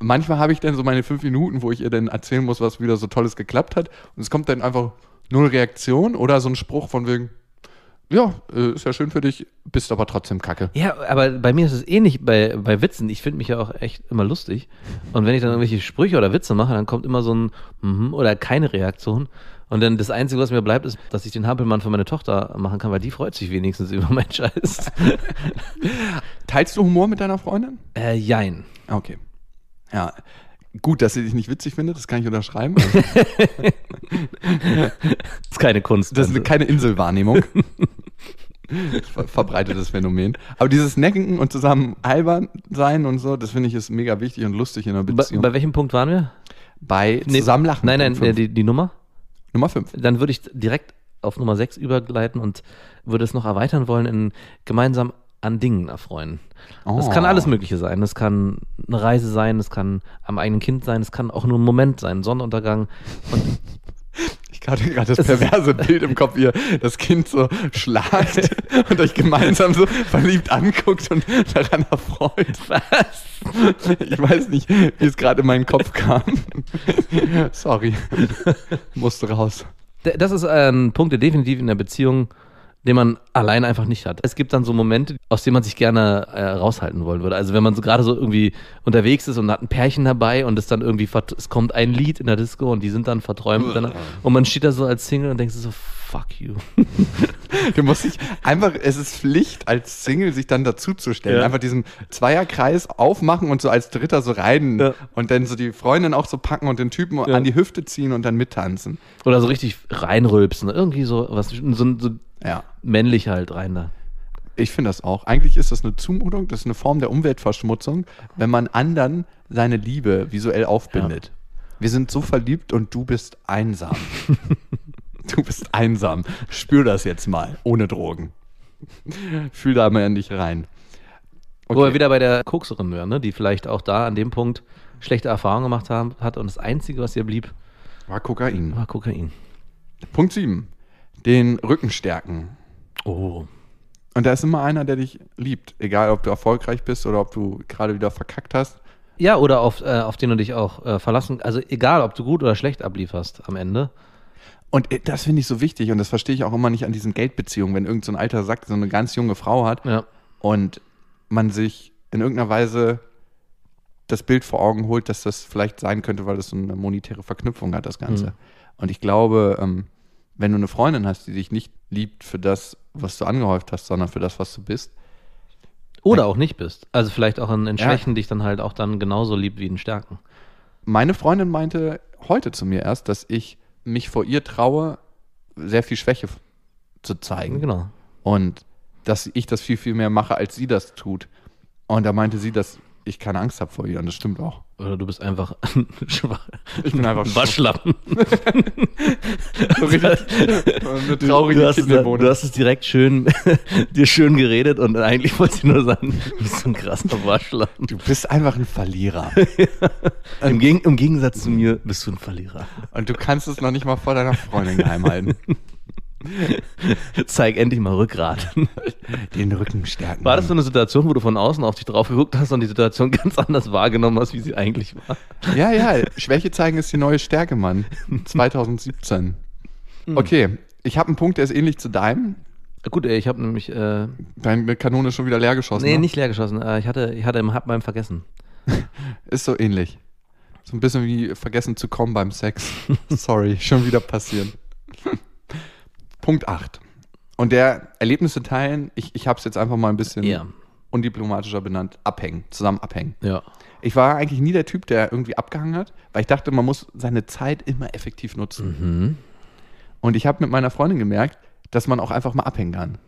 manchmal habe ich dann so meine fünf Minuten, wo ich ihr dann erzählen muss, was wieder so Tolles geklappt hat. Und es kommt dann einfach null Reaktion oder so ein Spruch von wegen, ja, äh, ist ja schön für dich, bist aber trotzdem kacke. Ja, aber bei mir ist es ähnlich eh bei, bei Witzen. Ich finde mich ja auch echt immer lustig. Und wenn ich dann irgendwelche Sprüche oder Witze mache, dann kommt immer so ein mm oder keine Reaktion. Und dann das Einzige, was mir bleibt, ist, dass ich den Hampelmann für meine Tochter machen kann, weil die freut sich wenigstens über meinen Scheiß. Teilst du Humor mit deiner Freundin? Äh, jein. Okay. Ja, gut, dass sie dich nicht witzig findet, das kann ich unterschreiben. das ist keine Kunst. Das ist also. keine Inselwahrnehmung. verbreitetes Phänomen. Aber dieses Necken und zusammen albern sein und so, das finde ich ist mega wichtig und lustig in einer Beziehung. Bei, bei welchem Punkt waren wir? Bei nee, Zusammenlachen. Nein, nein, die, die Nummer? Nummer 5. Dann würde ich direkt auf Nummer 6 übergleiten und würde es noch erweitern wollen in gemeinsam an Dingen erfreuen. Oh. Das kann oh. alles Mögliche sein. Das kann eine Reise sein, das kann am eigenen Kind sein, das kann auch nur ein Moment sein, Sonnenuntergang. Und gerade gerade das perverse Bild im Kopf, wie ihr das Kind so schlagt und euch gemeinsam so verliebt anguckt und daran erfreut. Was? Ich weiß nicht, wie es gerade in meinen Kopf kam. Sorry. Musste raus. Das ist ein ähm, Punkt, der definitiv in der Beziehung den man allein einfach nicht hat. Es gibt dann so Momente, aus denen man sich gerne äh, raushalten wollen würde. Also wenn man so gerade so irgendwie unterwegs ist und hat ein Pärchen dabei und es dann irgendwie es kommt ein Lied in der Disco und die sind dann verträumt Uah. und man steht da so als Single und denkt so fuck you. du musst dich einfach, es ist Pflicht, als Single sich dann dazuzustellen. Ja. Einfach diesen Zweierkreis aufmachen und so als Dritter so rein ja. und dann so die Freundin auch so packen und den Typen ja. an die Hüfte ziehen und dann mittanzen. Oder so richtig reinrülpsen. Irgendwie so was so, so ja. Männlich halt rein da. Ich finde das auch. Eigentlich ist das eine Zumutung, das ist eine Form der Umweltverschmutzung, wenn man anderen seine Liebe visuell aufbindet. Ja. Wir sind so verliebt und du bist einsam. du bist einsam. Spür das jetzt mal, ohne Drogen. Fühl da mal in dich rein. Okay. Wo wir wieder bei der Kokserin wären, ne? die vielleicht auch da an dem Punkt schlechte Erfahrungen gemacht haben, hat und das Einzige, was ihr blieb, war Kokain. War Kokain. Punkt 7 den Rücken stärken. Oh. Und da ist immer einer, der dich liebt. Egal, ob du erfolgreich bist oder ob du gerade wieder verkackt hast. Ja, oder auf, äh, auf den du dich auch äh, verlassen Also egal, ob du gut oder schlecht ablieferst am Ende. Und äh, das finde ich so wichtig und das verstehe ich auch immer nicht an diesen Geldbeziehungen, wenn irgendein so alter Sack so eine ganz junge Frau hat ja. und man sich in irgendeiner Weise das Bild vor Augen holt, dass das vielleicht sein könnte, weil das so eine monetäre Verknüpfung hat, das Ganze. Mhm. Und ich glaube, ähm, wenn du eine Freundin hast, die dich nicht liebt für das, was du angehäuft hast, sondern für das, was du bist. Oder auch nicht bist. Also vielleicht auch in, in Schwächen ja. dich dann halt auch dann genauso liebt wie in Stärken. Meine Freundin meinte heute zu mir erst, dass ich mich vor ihr traue, sehr viel Schwäche zu zeigen. Genau. Und dass ich das viel, viel mehr mache, als sie das tut. Und da meinte sie, dass ich keine Angst habe vor ihr und das stimmt auch. Oder du bist einfach ein schwach. Ich bin einfach ein Waschlappen. so eine traurige du hast, es, du hast es direkt schön, dir schön geredet und eigentlich wollte ich nur sagen, du bist ein krasser Waschlappen. Du bist einfach ein Verlierer. ja. Im, Geg Im Gegensatz zu mir bist du ein Verlierer. Und du kannst es noch nicht mal vor deiner Freundin geheim halten. Zeig endlich mal Rückgrat. Den Rücken stärken. War das so eine Situation, wo du von außen auf dich drauf geguckt hast und die Situation ganz anders wahrgenommen hast, wie sie eigentlich war? Ja, ja. Schwäche zeigen ist die neue Stärke, Mann. 2017. Mhm. Okay, ich habe einen Punkt, der ist ähnlich zu deinem. Gut, ich habe nämlich. Äh, Deine Kanone ist schon wieder leer geschossen. Nee, ne? nicht leer geschossen. Äh, ich hatte, ich hatte Hab beim Vergessen. ist so ähnlich. So ein bisschen wie vergessen zu kommen beim Sex. Sorry, schon wieder passieren. Punkt 8. Und der Erlebnisse teilen, ich, ich habe es jetzt einfach mal ein bisschen ja. undiplomatischer benannt, abhängen, zusammen abhängen. Ja. Ich war eigentlich nie der Typ, der irgendwie abgehangen hat, weil ich dachte, man muss seine Zeit immer effektiv nutzen. Mhm. Und ich habe mit meiner Freundin gemerkt, dass man auch einfach mal abhängen kann.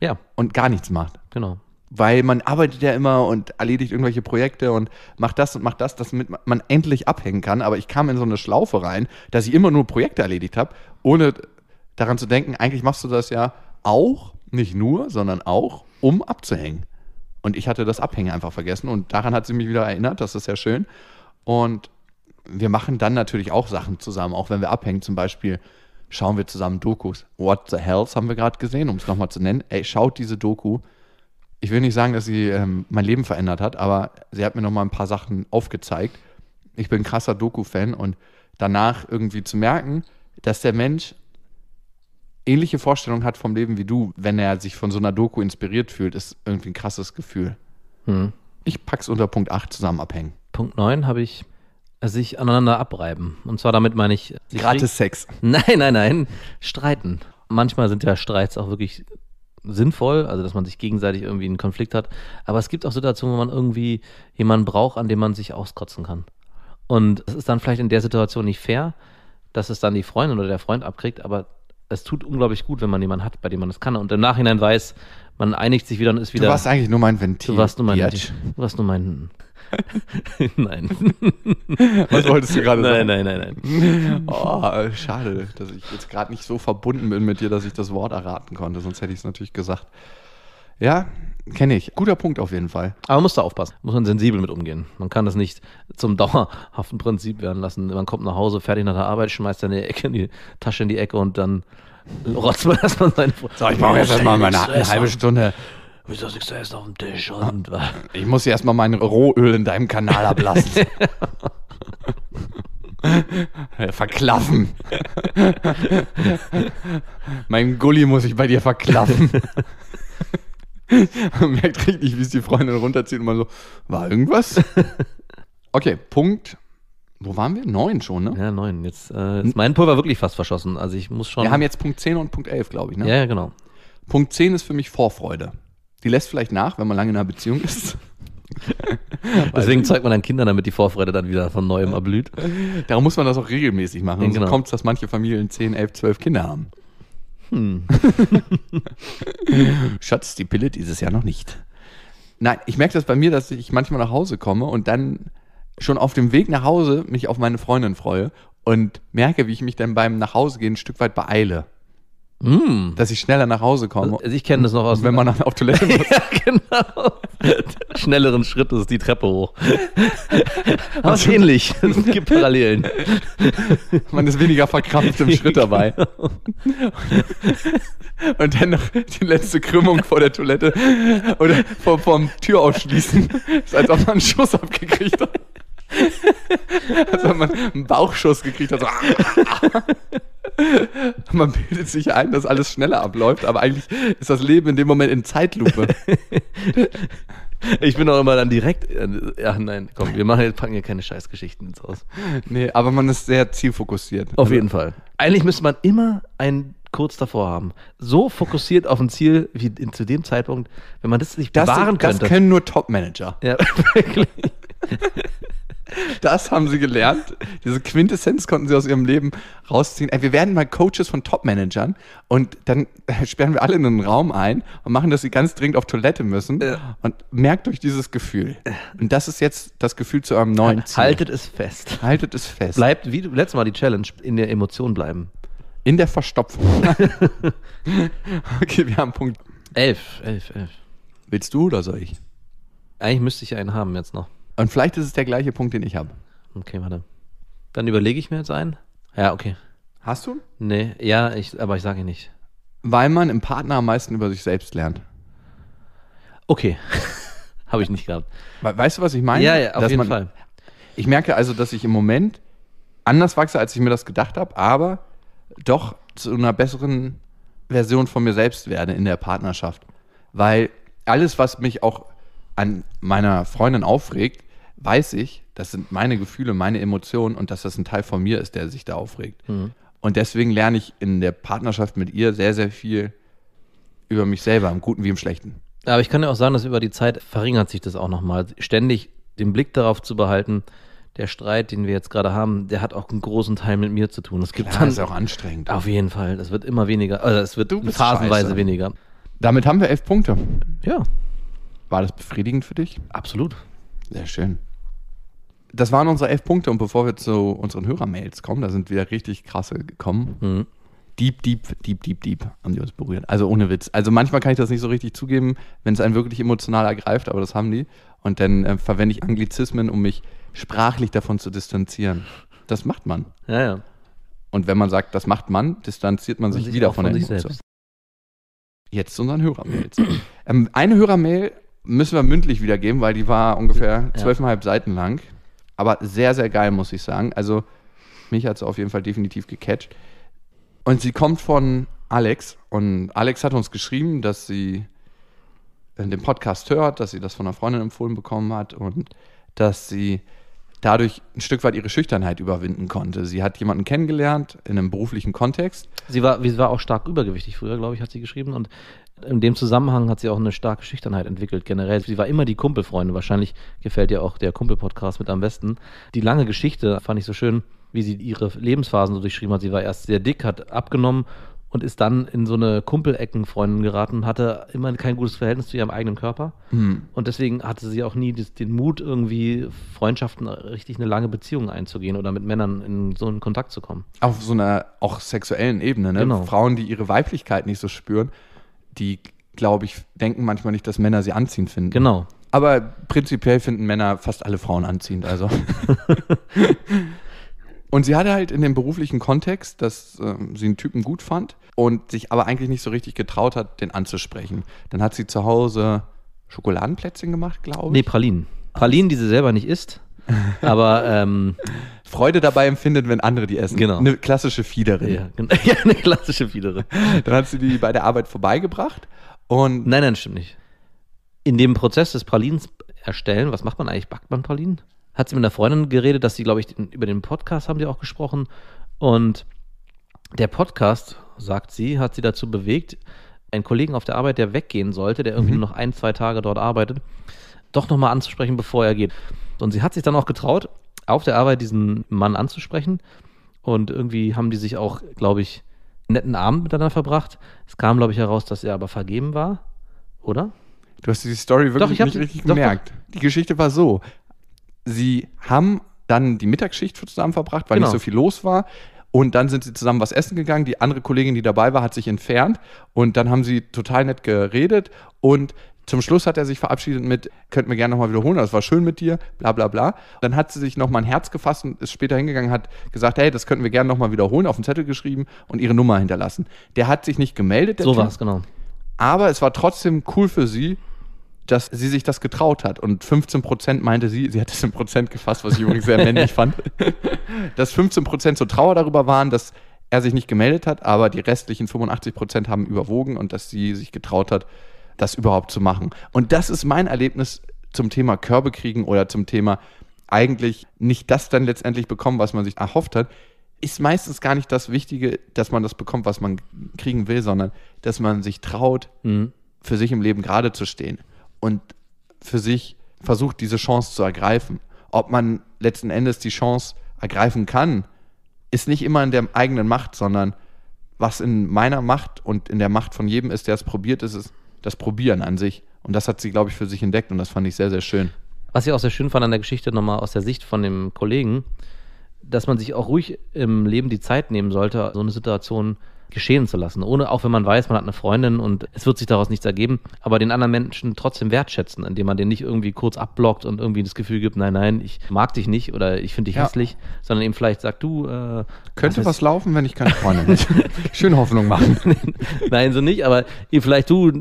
Ja. Und gar nichts macht. Genau. Weil man arbeitet ja immer und erledigt irgendwelche Projekte und macht das und macht das, damit man endlich abhängen kann. Aber ich kam in so eine Schlaufe rein, dass ich immer nur Projekte erledigt habe, ohne daran zu denken, eigentlich machst du das ja auch, nicht nur, sondern auch, um abzuhängen. Und ich hatte das Abhängen einfach vergessen und daran hat sie mich wieder erinnert, das ist ja schön. Und wir machen dann natürlich auch Sachen zusammen, auch wenn wir abhängen. Zum Beispiel schauen wir zusammen Dokus. What the Hells haben wir gerade gesehen, um es nochmal zu nennen. Ey, schaut diese Doku. Ich will nicht sagen, dass sie ähm, mein Leben verändert hat, aber sie hat mir nochmal ein paar Sachen aufgezeigt. Ich bin krasser Doku-Fan und danach irgendwie zu merken, dass der Mensch ähnliche Vorstellung hat vom Leben wie du, wenn er sich von so einer Doku inspiriert fühlt, ist irgendwie ein krasses Gefühl. Hm. Ich pack's unter Punkt 8 zusammen abhängen. Punkt 9 habe ich also sich aneinander abreiben. Und zwar damit meine ich. Gratis Sex. Nein, nein, nein. Streiten. Manchmal sind ja Streits auch wirklich sinnvoll, also dass man sich gegenseitig irgendwie einen Konflikt hat. Aber es gibt auch Situationen, wo man irgendwie jemanden braucht, an dem man sich auskotzen kann. Und es ist dann vielleicht in der Situation nicht fair, dass es dann die Freundin oder der Freund abkriegt, aber es tut unglaublich gut, wenn man jemanden hat, bei dem man das kann. Und im Nachhinein weiß, man einigt sich wieder und ist wieder. Du warst eigentlich nur mein Ventil. Du warst nur mein Ventil. Du warst nur mein. nein. Was wolltest du gerade sagen? Nein, nein, nein, nein. Oh, schade, dass ich jetzt gerade nicht so verbunden bin mit dir, dass ich das Wort erraten konnte. Sonst hätte ich es natürlich gesagt. Ja, kenne ich. Guter Punkt auf jeden Fall. Aber man muss da aufpassen. Muss man sensibel mit umgehen. Man kann das nicht zum dauerhaften Prinzip werden lassen. Man kommt nach Hause, fertig nach der Arbeit, schmeißt dann die, Ecke in die Tasche in die Ecke und dann rotzt man erstmal seine. So, ich brauche jetzt erstmal meine eine halbe Stunde. Wieso sitzt du erst auf dem Tisch? Und ah, ich muss hier erstmal mein Rohöl in deinem Kanal ablassen. verklaffen. mein Gully muss ich bei dir verklaffen. Man merkt richtig, wie es die Freundin runterzieht und man so, war irgendwas? Okay, Punkt. Wo waren wir? Neun schon, ne? Ja, neun. Jetzt äh, ist mein Pulver wirklich fast verschossen. Also ich muss schon. Wir haben jetzt Punkt 10 und Punkt 11, glaube ich, ne? Ja, ja, genau. Punkt 10 ist für mich Vorfreude. Die lässt vielleicht nach, wenn man lange in einer Beziehung ist. Deswegen zeigt man dann Kindern, damit die Vorfreude dann wieder von neuem erblüht. Darum muss man das auch regelmäßig machen. Ja, genau. So kommt es, dass manche Familien 10, 11, 12 Kinder haben. Hm. Schatz, die Pille dieses Jahr noch nicht. Nein, ich merke das bei mir, dass ich manchmal nach Hause komme und dann schon auf dem Weg nach Hause mich auf meine Freundin freue und merke, wie ich mich dann beim Nachhausegehen ein Stück weit beeile. Mm. Dass ich schneller nach Hause komme. Also ich kenne das noch aus. Wenn man dann auf Toilette muss. ja, genau. schnelleren Schritt ist die Treppe hoch. Aber also, ähnlich. Es gibt Parallelen. Man ist weniger verkrampft im Schritt genau. dabei. Und dann noch die letzte Krümmung vor der Toilette oder vor, vom Tür aufschließen. Ist, als ob man einen Schuss abgekriegt hat. Als ob man einen Bauchschuss gekriegt hat. So. Man bildet sich ein, dass alles schneller abläuft, aber eigentlich ist das Leben in dem Moment in Zeitlupe. Ich bin auch immer dann direkt. Äh, ja, nein, komm, wir machen, packen hier keine Scheißgeschichten ins Haus. Nee, aber man ist sehr zielfokussiert. Auf jeden Fall. Eigentlich müsste man immer einen kurz davor haben. So fokussiert auf ein Ziel wie in, zu dem Zeitpunkt, wenn man das nicht bewahren das könnte. Das können nur Top-Manager. Ja, wirklich. Das haben sie gelernt. Diese Quintessenz konnten sie aus ihrem Leben rausziehen. Ey, wir werden mal Coaches von Top-Managern und dann sperren wir alle in einen Raum ein und machen, dass sie ganz dringend auf Toilette müssen. Und merkt euch dieses Gefühl. Und das ist jetzt das Gefühl zu eurem neuen Ziel. Haltet es fest. Haltet es fest. Bleibt wie letztes Mal die Challenge, in der Emotion bleiben. In der Verstopfung. okay, wir haben Punkt. Elf, elf, elf. Willst du oder soll ich? Eigentlich müsste ich einen haben jetzt noch. Und vielleicht ist es der gleiche Punkt, den ich habe. Okay, warte. Dann überlege ich mir jetzt einen. Ja, okay. Hast du? Nee, ja, ich, aber ich sage ihn nicht. Weil man im Partner am meisten über sich selbst lernt. Okay. habe ich nicht gehabt. weißt du, was ich meine? Ja, ja, auf dass jeden man, Fall. Ich merke also, dass ich im Moment anders wachse, als ich mir das gedacht habe, aber doch zu einer besseren Version von mir selbst werde in der Partnerschaft. Weil alles, was mich auch an meiner Freundin aufregt, weiß ich, das sind meine Gefühle, meine Emotionen und dass das ein Teil von mir ist, der sich da aufregt. Mhm. Und deswegen lerne ich in der Partnerschaft mit ihr sehr, sehr viel über mich selber, im Guten wie im Schlechten. Aber ich kann ja auch sagen, dass über die Zeit verringert sich das auch nochmal. Ständig den Blick darauf zu behalten, der Streit, den wir jetzt gerade haben, der hat auch einen großen Teil mit mir zu tun. Das gibt Klar, dann, ist auch anstrengend. Auf jeden Fall. Das wird immer weniger. Also es wird phasenweise scheiße. weniger. Damit haben wir elf Punkte. Ja. War das befriedigend für dich? Absolut. Sehr schön. Das waren unsere elf Punkte und bevor wir zu unseren Hörermails kommen, da sind wieder richtig krasse gekommen. Mhm. Deep, deep, deep, deep, deep haben die uns berührt. Also ohne Witz. Also manchmal kann ich das nicht so richtig zugeben, wenn es einen wirklich emotional ergreift, aber das haben die. Und dann äh, verwende ich Anglizismen, um mich sprachlich davon zu distanzieren. Das macht man. Ja, ja. Und wenn man sagt, das macht man, distanziert man sich, sich wieder von, von der Emotion. Selbst. Jetzt zu unseren Hörermails. ähm, eine Hörermail müssen wir mündlich wiedergeben, weil die war ungefähr zwölfeinhalb ja. Seiten lang. Aber sehr, sehr geil, muss ich sagen. Also mich hat sie auf jeden Fall definitiv gecatcht. Und sie kommt von Alex. Und Alex hat uns geschrieben, dass sie äh, den Podcast hört, dass sie das von einer Freundin empfohlen bekommen hat und dass sie dadurch ein Stück weit ihre Schüchternheit überwinden konnte. Sie hat jemanden kennengelernt in einem beruflichen Kontext. Sie war, sie war auch stark übergewichtig früher, glaube ich, hat sie geschrieben. Und in dem Zusammenhang hat sie auch eine starke Schüchternheit entwickelt, generell. Sie war immer die Kumpelfreundin. Wahrscheinlich gefällt ihr auch der Kumpel-Podcast mit am besten. Die lange Geschichte fand ich so schön, wie sie ihre Lebensphasen so durchschrieben hat. Sie war erst sehr dick, hat abgenommen und ist dann in so eine Kumpeleckenfreundin geraten und hatte immer kein gutes Verhältnis zu ihrem eigenen Körper. Mhm. Und deswegen hatte sie auch nie den Mut, irgendwie Freundschaften, richtig eine lange Beziehung einzugehen oder mit Männern in so einen Kontakt zu kommen. Auf so einer auch sexuellen Ebene, ne? Genau. Frauen, die ihre Weiblichkeit nicht so spüren, die, glaube ich, denken manchmal nicht, dass Männer sie anziehend finden. Genau. Aber prinzipiell finden Männer fast alle Frauen anziehend, also. Und sie hatte halt in dem beruflichen Kontext, dass äh, sie einen Typen gut fand und sich aber eigentlich nicht so richtig getraut hat, den anzusprechen. Dann hat sie zu Hause Schokoladenplätzchen gemacht, glaube ich. Nee, Pralinen. Pralinen, die sie selber nicht isst. Aber ähm, Freude dabei empfindet, wenn andere die essen. Genau. Eine klassische Fiederin. Ja, ja eine klassische Fiederin. Dann hat sie die bei der Arbeit vorbeigebracht und. Nein, nein, stimmt nicht. In dem Prozess des Pralinen erstellen, was macht man eigentlich? Backt man Pralinen? hat sie mit einer Freundin geredet, dass sie, glaube ich, über den Podcast haben die auch gesprochen. Und der Podcast, sagt sie, hat sie dazu bewegt, einen Kollegen auf der Arbeit, der weggehen sollte, der irgendwie mhm. nur noch ein, zwei Tage dort arbeitet, doch nochmal anzusprechen, bevor er geht. Und sie hat sich dann auch getraut, auf der Arbeit diesen Mann anzusprechen. Und irgendwie haben die sich auch, glaube ich, einen netten Abend miteinander verbracht. Es kam, glaube ich, heraus, dass er aber vergeben war, oder? Du hast die Story wirklich doch, nicht richtig doch, gemerkt. Doch. Die Geschichte war so: Sie haben dann die Mittagsschicht zusammen verbracht, weil genau. nicht so viel los war. Und dann sind sie zusammen was essen gegangen. Die andere Kollegin, die dabei war, hat sich entfernt. Und dann haben sie total nett geredet. Und zum Schluss hat er sich verabschiedet mit, könnten wir gerne nochmal wiederholen, das war schön mit dir, bla bla bla. Dann hat sie sich nochmal ein Herz gefasst und ist später hingegangen, hat gesagt, hey, das könnten wir gerne nochmal wiederholen, auf den Zettel geschrieben und ihre Nummer hinterlassen. Der hat sich nicht gemeldet. so war es, genau. Aber es war trotzdem cool für sie, dass sie sich das getraut hat. Und 15 Prozent meinte sie, sie hat es in Prozent gefasst, was ich übrigens sehr männlich fand, dass 15 Prozent so Trauer darüber waren, dass er sich nicht gemeldet hat, aber die restlichen 85 Prozent haben überwogen und dass sie sich getraut hat, das überhaupt zu machen. Und das ist mein Erlebnis zum Thema Körbe kriegen oder zum Thema eigentlich nicht das dann letztendlich bekommen, was man sich erhofft hat, ist meistens gar nicht das Wichtige, dass man das bekommt, was man kriegen will, sondern dass man sich traut, mhm. für sich im Leben gerade zu stehen und für sich versucht, diese Chance zu ergreifen. Ob man letzten Endes die Chance ergreifen kann, ist nicht immer in der eigenen Macht, sondern was in meiner Macht und in der Macht von jedem ist, der es probiert, ist es das Probieren an sich. Und das hat sie, glaube ich, für sich entdeckt und das fand ich sehr, sehr schön. Was ich auch sehr schön fand an der Geschichte, nochmal aus der Sicht von dem Kollegen, dass man sich auch ruhig im Leben die Zeit nehmen sollte, so eine Situation geschehen zu lassen. Ohne, auch wenn man weiß, man hat eine Freundin und es wird sich daraus nichts ergeben, aber den anderen Menschen trotzdem wertschätzen, indem man den nicht irgendwie kurz abblockt und irgendwie das Gefühl gibt, nein, nein, ich mag dich nicht oder ich finde dich ja. hässlich, sondern eben vielleicht sagt, du. Äh, Könnte was, was laufen, wenn ich keine Freundin hätte. Schön Hoffnung machen. nein, so nicht, aber vielleicht du,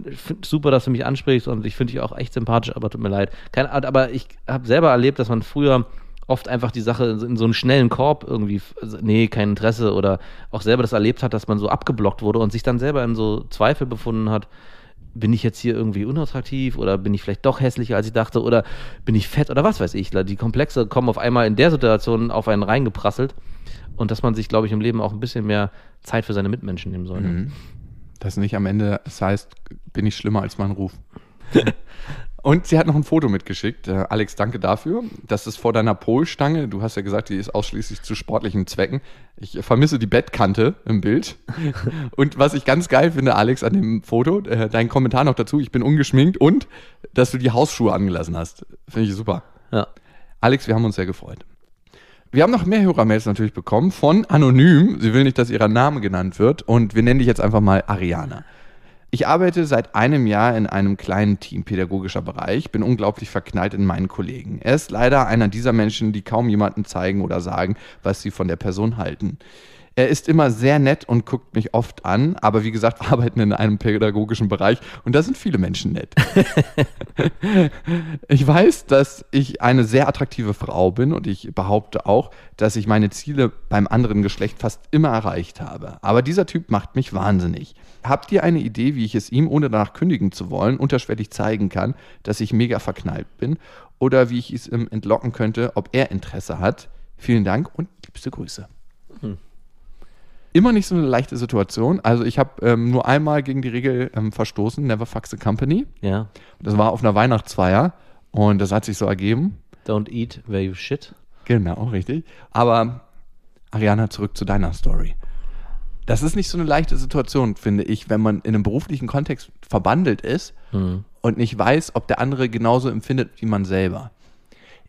super, dass du mich ansprichst und ich finde dich auch echt sympathisch, aber tut mir leid. Keine Kein, aber ich habe selber erlebt, dass man früher oft einfach die Sache in, so einem schnellen Korb irgendwie, also, nee, kein Interesse oder auch selber das erlebt hat, dass man so abgeblockt wurde und sich dann selber in so Zweifel befunden hat, bin ich jetzt hier irgendwie unattraktiv oder bin ich vielleicht doch hässlicher, als ich dachte oder bin ich fett oder was weiß ich. Die Komplexe kommen auf einmal in der Situation auf einen reingeprasselt und dass man sich, glaube ich, im Leben auch ein bisschen mehr Zeit für seine Mitmenschen nehmen sollte. Ne? Mhm. Dass nicht am Ende das heißt, bin ich schlimmer als mein Ruf. Und sie hat noch ein Foto mitgeschickt. Äh, Alex, danke dafür. Das ist vor deiner Polstange. Du hast ja gesagt, die ist ausschließlich zu sportlichen Zwecken. Ich vermisse die Bettkante im Bild. und was ich ganz geil finde, Alex, an dem Foto, äh, dein Kommentar noch dazu, ich bin ungeschminkt und dass du die Hausschuhe angelassen hast. Finde ich super. Ja. Alex, wir haben uns sehr gefreut. Wir haben noch mehr Hörermails natürlich bekommen von Anonym. Sie will nicht, dass ihr Name genannt wird. Und wir nennen dich jetzt einfach mal Ariana. Ich arbeite seit einem Jahr in einem kleinen Team pädagogischer Bereich, bin unglaublich verknallt in meinen Kollegen. Er ist leider einer dieser Menschen, die kaum jemandem zeigen oder sagen, was sie von der Person halten. Er ist immer sehr nett und guckt mich oft an, aber wie gesagt, wir arbeiten in einem pädagogischen Bereich und da sind viele Menschen nett. ich weiß, dass ich eine sehr attraktive Frau bin und ich behaupte auch, dass ich meine Ziele beim anderen Geschlecht fast immer erreicht habe. Aber dieser Typ macht mich wahnsinnig. Habt ihr eine Idee, wie ich es ihm, ohne danach kündigen zu wollen, unterschwellig zeigen kann, dass ich mega verknallt bin? Oder wie ich es ihm entlocken könnte, ob er Interesse hat? Vielen Dank und liebste Grüße immer nicht so eine leichte Situation. Also ich habe ähm, nur einmal gegen die Regel ähm, verstoßen, never fuck the company. Ja. Das war auf einer Weihnachtsfeier und das hat sich so ergeben. Don't eat where you shit. Genau, richtig. Aber Ariana, zurück zu deiner Story. Das ist nicht so eine leichte Situation, finde ich, wenn man in einem beruflichen Kontext verbandelt ist mhm. und nicht weiß, ob der andere genauso empfindet wie man selber.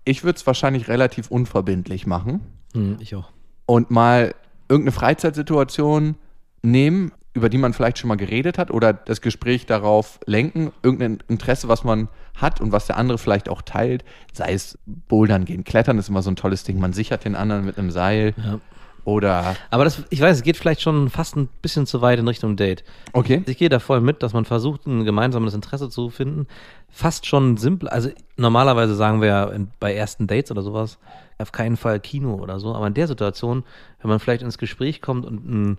Ich würde es wahrscheinlich relativ unverbindlich machen. Mhm, ich auch. Und mal irgendeine Freizeitsituation nehmen, über die man vielleicht schon mal geredet hat oder das Gespräch darauf lenken, irgendein Interesse, was man hat und was der andere vielleicht auch teilt, sei es Bouldern gehen, Klettern ist immer so ein tolles Ding, man sichert den anderen mit einem Seil. Ja. Oder. Aber das, ich weiß, es geht vielleicht schon fast ein bisschen zu weit in Richtung Date. Okay. Ich gehe da voll mit, dass man versucht, ein gemeinsames Interesse zu finden. Fast schon simpel. Also normalerweise sagen wir ja bei ersten Dates oder sowas, auf keinen Fall Kino oder so. Aber in der Situation, wenn man vielleicht ins Gespräch kommt und ein,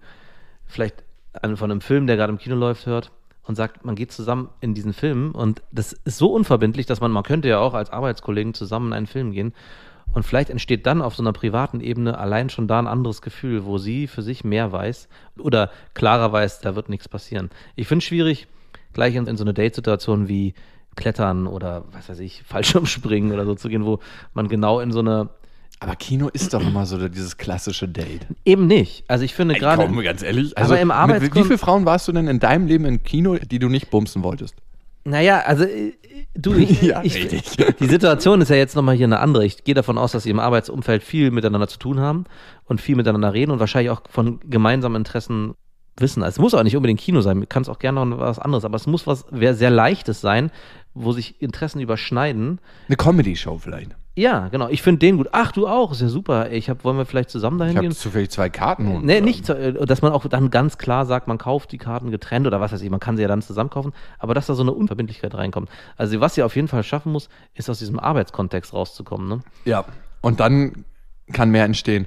vielleicht von einem Film, der gerade im Kino läuft, hört und sagt, man geht zusammen in diesen Film und das ist so unverbindlich, dass man, man könnte ja auch als Arbeitskollegen zusammen in einen Film gehen. Und vielleicht entsteht dann auf so einer privaten Ebene allein schon da ein anderes Gefühl, wo sie für sich mehr weiß oder klarer weiß, da wird nichts passieren. Ich finde es schwierig, gleich in, in so eine Date-Situation wie Klettern oder was weiß ich, Fallschirmspringen oder so zu gehen, wo man genau in so eine aber Kino ist doch immer so dieses klassische Date. Eben nicht. Also ich finde gerade. Komm, ganz ehrlich. Also aber im Arbeits wie viele Frauen warst du denn in deinem Leben im Kino, die du nicht bumsen wolltest? Naja, also äh, du, ich, ja, ich, die Situation ist ja jetzt nochmal hier eine andere. Ich gehe davon aus, dass sie im Arbeitsumfeld viel miteinander zu tun haben und viel miteinander reden und wahrscheinlich auch von gemeinsamen Interessen wissen. Also es muss auch nicht unbedingt Kino sein, kann es auch gerne noch was anderes, aber es muss was sehr Leichtes sein, wo sich Interessen überschneiden. Eine Comedy-Show vielleicht. Ja, genau. Ich finde den gut. Ach, du auch. Ist ja super. Ich hab, wollen wir vielleicht zusammen dahin ich hab gehen? zufällig zwei Karten. Äh, und, nee, nicht, äh, dass man auch dann ganz klar sagt, man kauft die Karten getrennt oder was weiß ich. Man kann sie ja dann zusammen kaufen. Aber dass da so eine Unverbindlichkeit reinkommt. Also, was sie auf jeden Fall schaffen muss, ist aus diesem Arbeitskontext rauszukommen. Ne? Ja. Und dann kann mehr entstehen.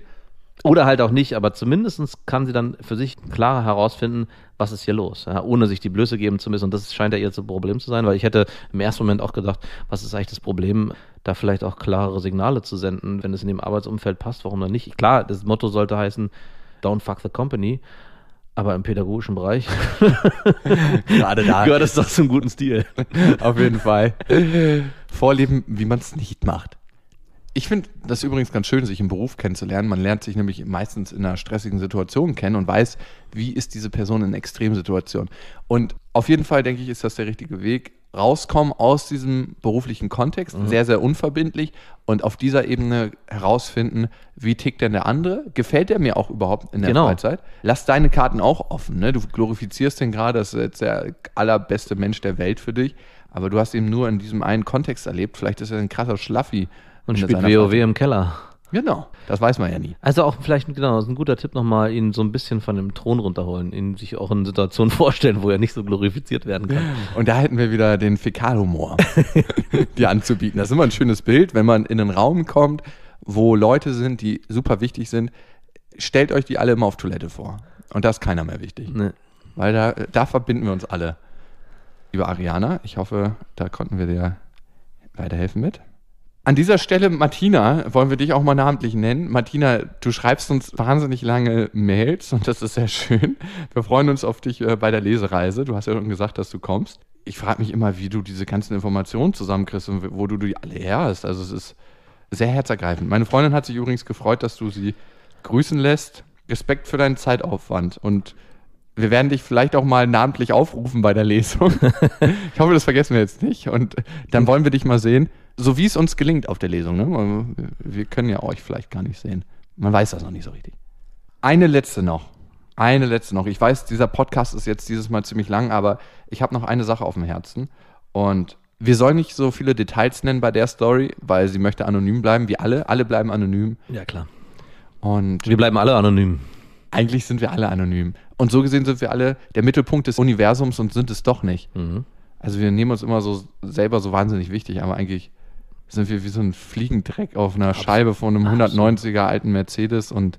Oder halt auch nicht, aber zumindest kann sie dann für sich klarer herausfinden, was ist hier los, ja, ohne sich die Blöße geben zu müssen. Und das scheint ja ihr Problem zu sein, weil ich hätte im ersten Moment auch gedacht, was ist eigentlich das Problem? da vielleicht auch klarere Signale zu senden, wenn es in dem Arbeitsumfeld passt, warum dann nicht? Klar, das Motto sollte heißen, don't fuck the company, aber im pädagogischen Bereich Gerade da. gehört es doch zum guten Stil. Auf jeden Fall. Vorleben, wie man es nicht macht. Ich finde das übrigens ganz schön, sich im Beruf kennenzulernen. Man lernt sich nämlich meistens in einer stressigen Situation kennen und weiß, wie ist diese Person in Extremsituationen. Und auf jeden Fall denke ich, ist das der richtige Weg, rauskommen aus diesem beruflichen Kontext, mhm. sehr, sehr unverbindlich und auf dieser Ebene herausfinden, wie tickt denn der andere? Gefällt er mir auch überhaupt in der genau. Freizeit? Lass deine Karten auch offen. Ne? Du glorifizierst den gerade, das ist jetzt der allerbeste Mensch der Welt für dich, aber du hast ihn nur in diesem einen Kontext erlebt. Vielleicht ist er ein krasser Schlaffi. Und spielt WoW im Keller. Genau, das weiß man ja nie. Also auch vielleicht, genau, das ist ein guter Tipp nochmal, ihn so ein bisschen von dem Thron runterholen, ihn sich auch in Situationen vorstellen, wo er nicht so glorifiziert werden kann. Und da hätten wir wieder den Fäkalhumor, dir anzubieten. Das ist immer ein schönes Bild, wenn man in einen Raum kommt, wo Leute sind, die super wichtig sind. Stellt euch die alle immer auf Toilette vor. Und da ist keiner mehr wichtig. Nee. Weil da, da verbinden wir uns alle. Liebe Ariana, ich hoffe, da konnten wir dir weiterhelfen mit. An dieser Stelle, Martina, wollen wir dich auch mal namentlich nennen. Martina, du schreibst uns wahnsinnig lange Mails und das ist sehr schön. Wir freuen uns auf dich äh, bei der Lesereise. Du hast ja schon gesagt, dass du kommst. Ich frage mich immer, wie du diese ganzen Informationen zusammenkriegst und wo du die alle her hast. Also es ist sehr herzergreifend. Meine Freundin hat sich übrigens gefreut, dass du sie grüßen lässt. Respekt für deinen Zeitaufwand und wir werden dich vielleicht auch mal namentlich aufrufen bei der Lesung. ich hoffe, das vergessen wir jetzt nicht und dann wollen wir dich mal sehen so wie es uns gelingt auf der Lesung. Ne? Also, wir können ja euch vielleicht gar nicht sehen. Man weiß das noch nicht so richtig. Eine letzte noch. Eine letzte noch. Ich weiß, dieser Podcast ist jetzt dieses Mal ziemlich lang, aber ich habe noch eine Sache auf dem Herzen. Und wir sollen nicht so viele Details nennen bei der Story, weil sie möchte anonym bleiben, wie alle. Alle bleiben anonym. Ja, klar. Und wir bleiben alle anonym. Eigentlich sind wir alle anonym. Und so gesehen sind wir alle der Mittelpunkt des Universums und sind es doch nicht. Mhm. Also wir nehmen uns immer so selber so wahnsinnig wichtig, aber eigentlich sind wir wie so ein Fliegendreck auf einer Absolut. Scheibe von einem 190er alten Mercedes und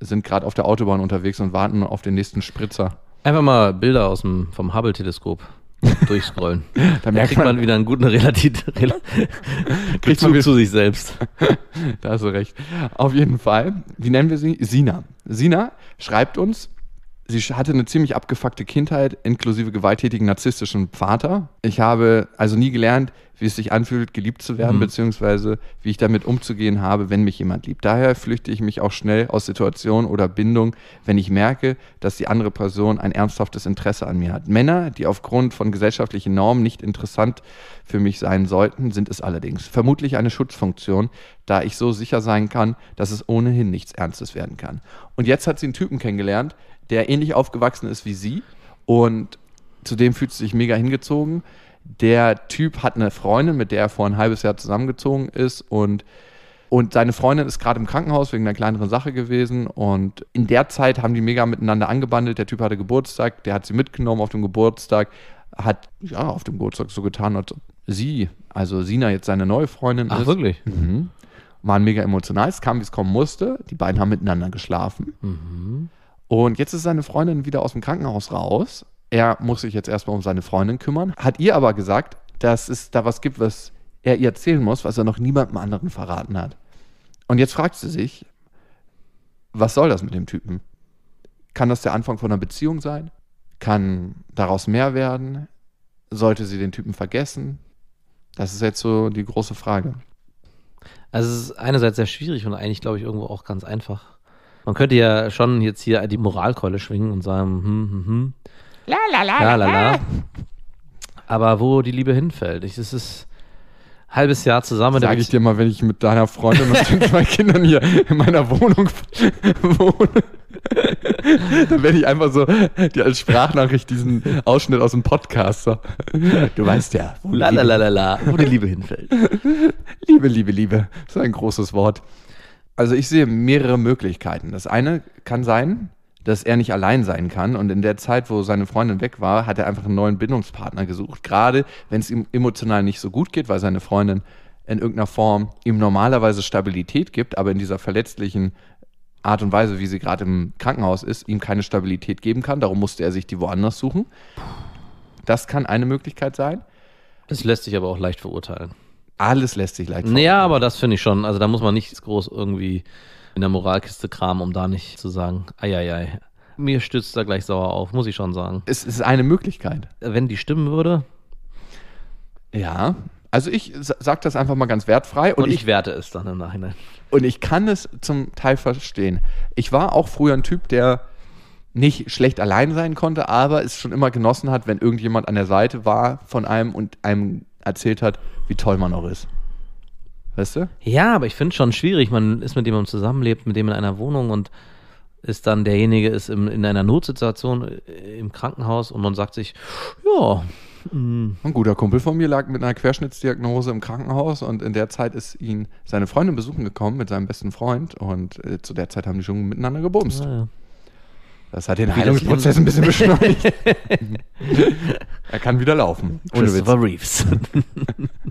sind gerade auf der Autobahn unterwegs und warten auf den nächsten Spritzer. Einfach mal Bilder aus dem, vom Hubble-Teleskop durchscrollen. da merkt kriegt man, man, wieder einen guten Relativ kriegt man zu sich selbst. da hast du recht. Auf jeden Fall. Wie nennen wir sie? Sina. Sina schreibt uns, sie hatte eine ziemlich abgefuckte Kindheit, inklusive gewalttätigen narzisstischen Vater. Ich habe also nie gelernt, wie es sich anfühlt, geliebt zu werden, mhm. beziehungsweise wie ich damit umzugehen habe, wenn mich jemand liebt. Daher flüchte ich mich auch schnell aus Situationen oder Bindungen, wenn ich merke, dass die andere Person ein ernsthaftes Interesse an mir hat. Männer, die aufgrund von gesellschaftlichen Normen nicht interessant für mich sein sollten, sind es allerdings. Vermutlich eine Schutzfunktion, da ich so sicher sein kann, dass es ohnehin nichts Ernstes werden kann. Und jetzt hat sie einen Typen kennengelernt, der ähnlich aufgewachsen ist wie sie und zu dem fühlt sie sich mega hingezogen der Typ hat eine Freundin, mit der er vor ein halbes Jahr zusammengezogen ist und und seine Freundin ist gerade im Krankenhaus wegen einer kleineren Sache gewesen. Und in der Zeit haben die mega miteinander angebandelt. Der Typ hatte Geburtstag, der hat sie mitgenommen auf dem Geburtstag, hat ja auf dem Geburtstag so getan, als ob sie, also Sina, jetzt seine neue Freundin Ach, ist. Ach, wirklich? Mhm. Waren mega emotional. Es kam, wie es kommen musste. Die beiden haben miteinander geschlafen. Mhm. Und jetzt ist seine Freundin wieder aus dem Krankenhaus raus er muss sich jetzt erstmal um seine Freundin kümmern. Hat ihr aber gesagt, dass es da was gibt, was er ihr erzählen muss, was er noch niemandem anderen verraten hat. Und jetzt fragt sie sich, was soll das mit dem Typen? Kann das der Anfang von einer Beziehung sein? Kann daraus mehr werden? Sollte sie den Typen vergessen? Das ist jetzt so die große Frage. Also es ist einerseits sehr schwierig und eigentlich, glaube ich, irgendwo auch ganz einfach. Man könnte ja schon jetzt hier die Moralkeule schwingen und sagen, hm, hm, hm, La la la. la, la, la. Aber wo die Liebe hinfällt, ich, das ist halbes Jahr zusammen. Sag ich dir mal, wenn ich mit deiner Freundin und den zwei Kindern hier in meiner Wohnung wohne, dann werde ich einfach so dir als Sprachnachricht diesen Ausschnitt aus dem Podcast. Du weißt ja, wo, la, la, la, la, la, wo die Liebe hinfällt. Liebe, Liebe, Liebe, das ist ein großes Wort. Also ich sehe mehrere Möglichkeiten. Das eine kann sein, dass er nicht allein sein kann. Und in der Zeit, wo seine Freundin weg war, hat er einfach einen neuen Bindungspartner gesucht. Gerade wenn es ihm emotional nicht so gut geht, weil seine Freundin in irgendeiner Form ihm normalerweise Stabilität gibt, aber in dieser verletzlichen Art und Weise, wie sie gerade im Krankenhaus ist, ihm keine Stabilität geben kann. Darum musste er sich die woanders suchen. Das kann eine Möglichkeit sein. Das lässt sich aber auch leicht verurteilen. Alles lässt sich leicht. Naja, aber das finde ich schon. Also da muss man nicht groß irgendwie in der Moralkiste kramen, um da nicht zu sagen, eieiei. Mir stützt da gleich sauer auf, muss ich schon sagen. Es ist eine Möglichkeit. Wenn die stimmen würde. Ja, also ich sage das einfach mal ganz wertfrei. Und, und ich, ich werte es dann im Nachhinein. Und ich kann es zum Teil verstehen. Ich war auch früher ein Typ, der nicht schlecht allein sein konnte, aber es schon immer genossen hat, wenn irgendjemand an der Seite war von einem und einem erzählt hat, wie toll man auch ist. Weißt du? Ja, aber ich finde es schon schwierig. Man ist mit jemandem zusammenlebt, mit dem in einer Wohnung und ist dann derjenige ist im, in einer Notsituation äh, im Krankenhaus und man sagt sich, ja. Mh. Mm. Ein guter Kumpel von mir lag mit einer Querschnittsdiagnose im Krankenhaus und in der Zeit ist ihn seine Freundin besuchen gekommen mit seinem besten Freund und äh, zu der Zeit haben die schon miteinander gebumst. Ah, ja, ja. Das hat den Heilungsprozess ein bisschen beschleunigt. er kann wieder laufen. Ohne Christopher Reeves.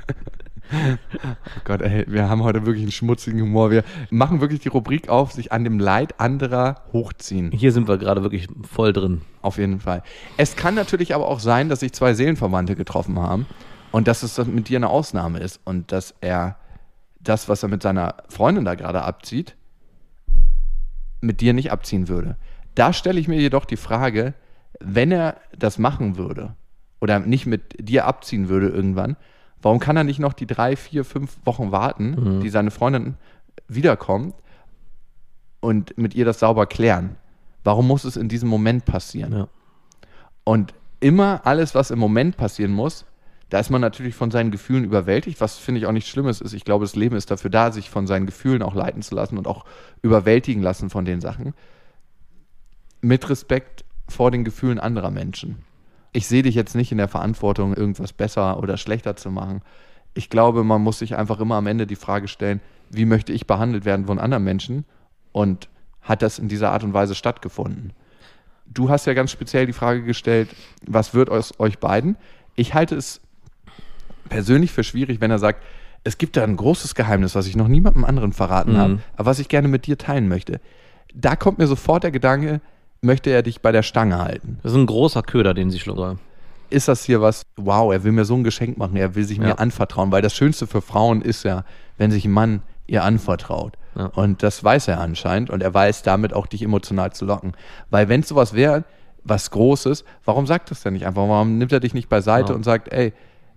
oh Gott, ey, wir haben heute wirklich einen schmutzigen Humor. Wir machen wirklich die Rubrik auf, sich an dem Leid anderer hochziehen. Hier sind wir gerade wirklich voll drin. Auf jeden Fall. Es kann natürlich aber auch sein, dass sich zwei Seelenverwandte getroffen haben und dass es mit dir eine Ausnahme ist und dass er das, was er mit seiner Freundin da gerade abzieht, mit dir nicht abziehen würde. Da stelle ich mir jedoch die Frage, wenn er das machen würde oder nicht mit dir abziehen würde irgendwann, warum kann er nicht noch die drei, vier, fünf Wochen warten, mhm. die seine Freundin wiederkommt und mit ihr das sauber klären? Warum muss es in diesem Moment passieren? Ja. Und immer alles, was im Moment passieren muss, da ist man natürlich von seinen Gefühlen überwältigt, was finde ich auch nicht Schlimmes ist. Ich glaube, das Leben ist dafür da, sich von seinen Gefühlen auch leiten zu lassen und auch überwältigen lassen von den Sachen mit Respekt vor den Gefühlen anderer Menschen. Ich sehe dich jetzt nicht in der Verantwortung, irgendwas besser oder schlechter zu machen. Ich glaube, man muss sich einfach immer am Ende die Frage stellen, wie möchte ich behandelt werden von anderen Menschen und hat das in dieser Art und Weise stattgefunden? Du hast ja ganz speziell die Frage gestellt, was wird aus euch beiden? Ich halte es persönlich für schwierig, wenn er sagt, es gibt da ein großes Geheimnis, was ich noch niemandem anderen verraten mhm. habe, aber was ich gerne mit dir teilen möchte. Da kommt mir sofort der Gedanke, möchte er dich bei der Stange halten. Das ist ein großer Köder, den sie schlucken ist das hier was, wow, er will mir so ein Geschenk machen, er will sich ja. mir anvertrauen, weil das Schönste für Frauen ist ja, wenn sich ein Mann ihr anvertraut. Ja. Und das weiß er anscheinend und er weiß damit auch, dich emotional zu locken. Weil wenn es sowas wäre, was Großes, warum sagt das denn nicht einfach? Warum nimmt er dich nicht beiseite ja. Genau. und sagt, ey,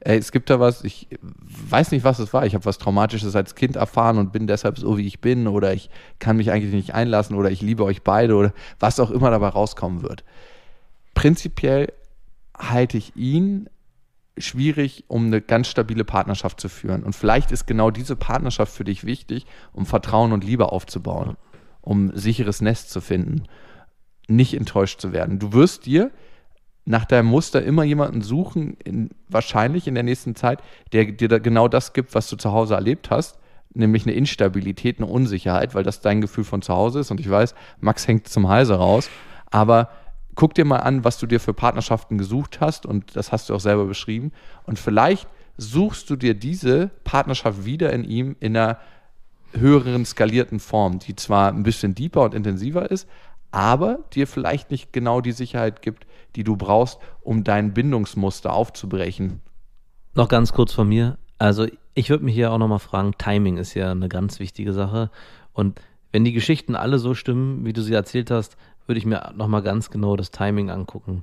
ey, es gibt da was, ich weiß nicht, was es war. Ich habe was Traumatisches als Kind erfahren und bin deshalb so, wie ich bin oder ich kann mich eigentlich nicht einlassen oder ich liebe euch beide oder was auch immer dabei rauskommen wird. Prinzipiell halte ich ihn schwierig, um eine ganz stabile Partnerschaft zu führen. Und vielleicht ist genau diese Partnerschaft für dich wichtig, um Vertrauen und Liebe aufzubauen, um ein sicheres Nest zu finden, nicht enttäuscht zu werden. Du wirst dir nach deinem Muster immer jemanden suchen, in, wahrscheinlich in der nächsten Zeit, der dir da genau das gibt, was du zu Hause erlebt hast, nämlich eine Instabilität, eine Unsicherheit, weil das dein Gefühl von zu Hause ist. Und ich weiß, Max hängt zum Halse raus, aber guck dir mal an, was du dir für Partnerschaften gesucht hast und das hast du auch selber beschrieben. Und vielleicht suchst du dir diese Partnerschaft wieder in ihm in einer höheren skalierten Form, die zwar ein bisschen deeper und intensiver ist, aber dir vielleicht nicht genau die Sicherheit gibt, die du brauchst, um dein Bindungsmuster aufzubrechen. Noch ganz kurz von mir. Also ich würde mich hier auch nochmal fragen, Timing ist ja eine ganz wichtige Sache. Und wenn die Geschichten alle so stimmen, wie du sie erzählt hast, würde ich mir nochmal ganz genau das Timing angucken.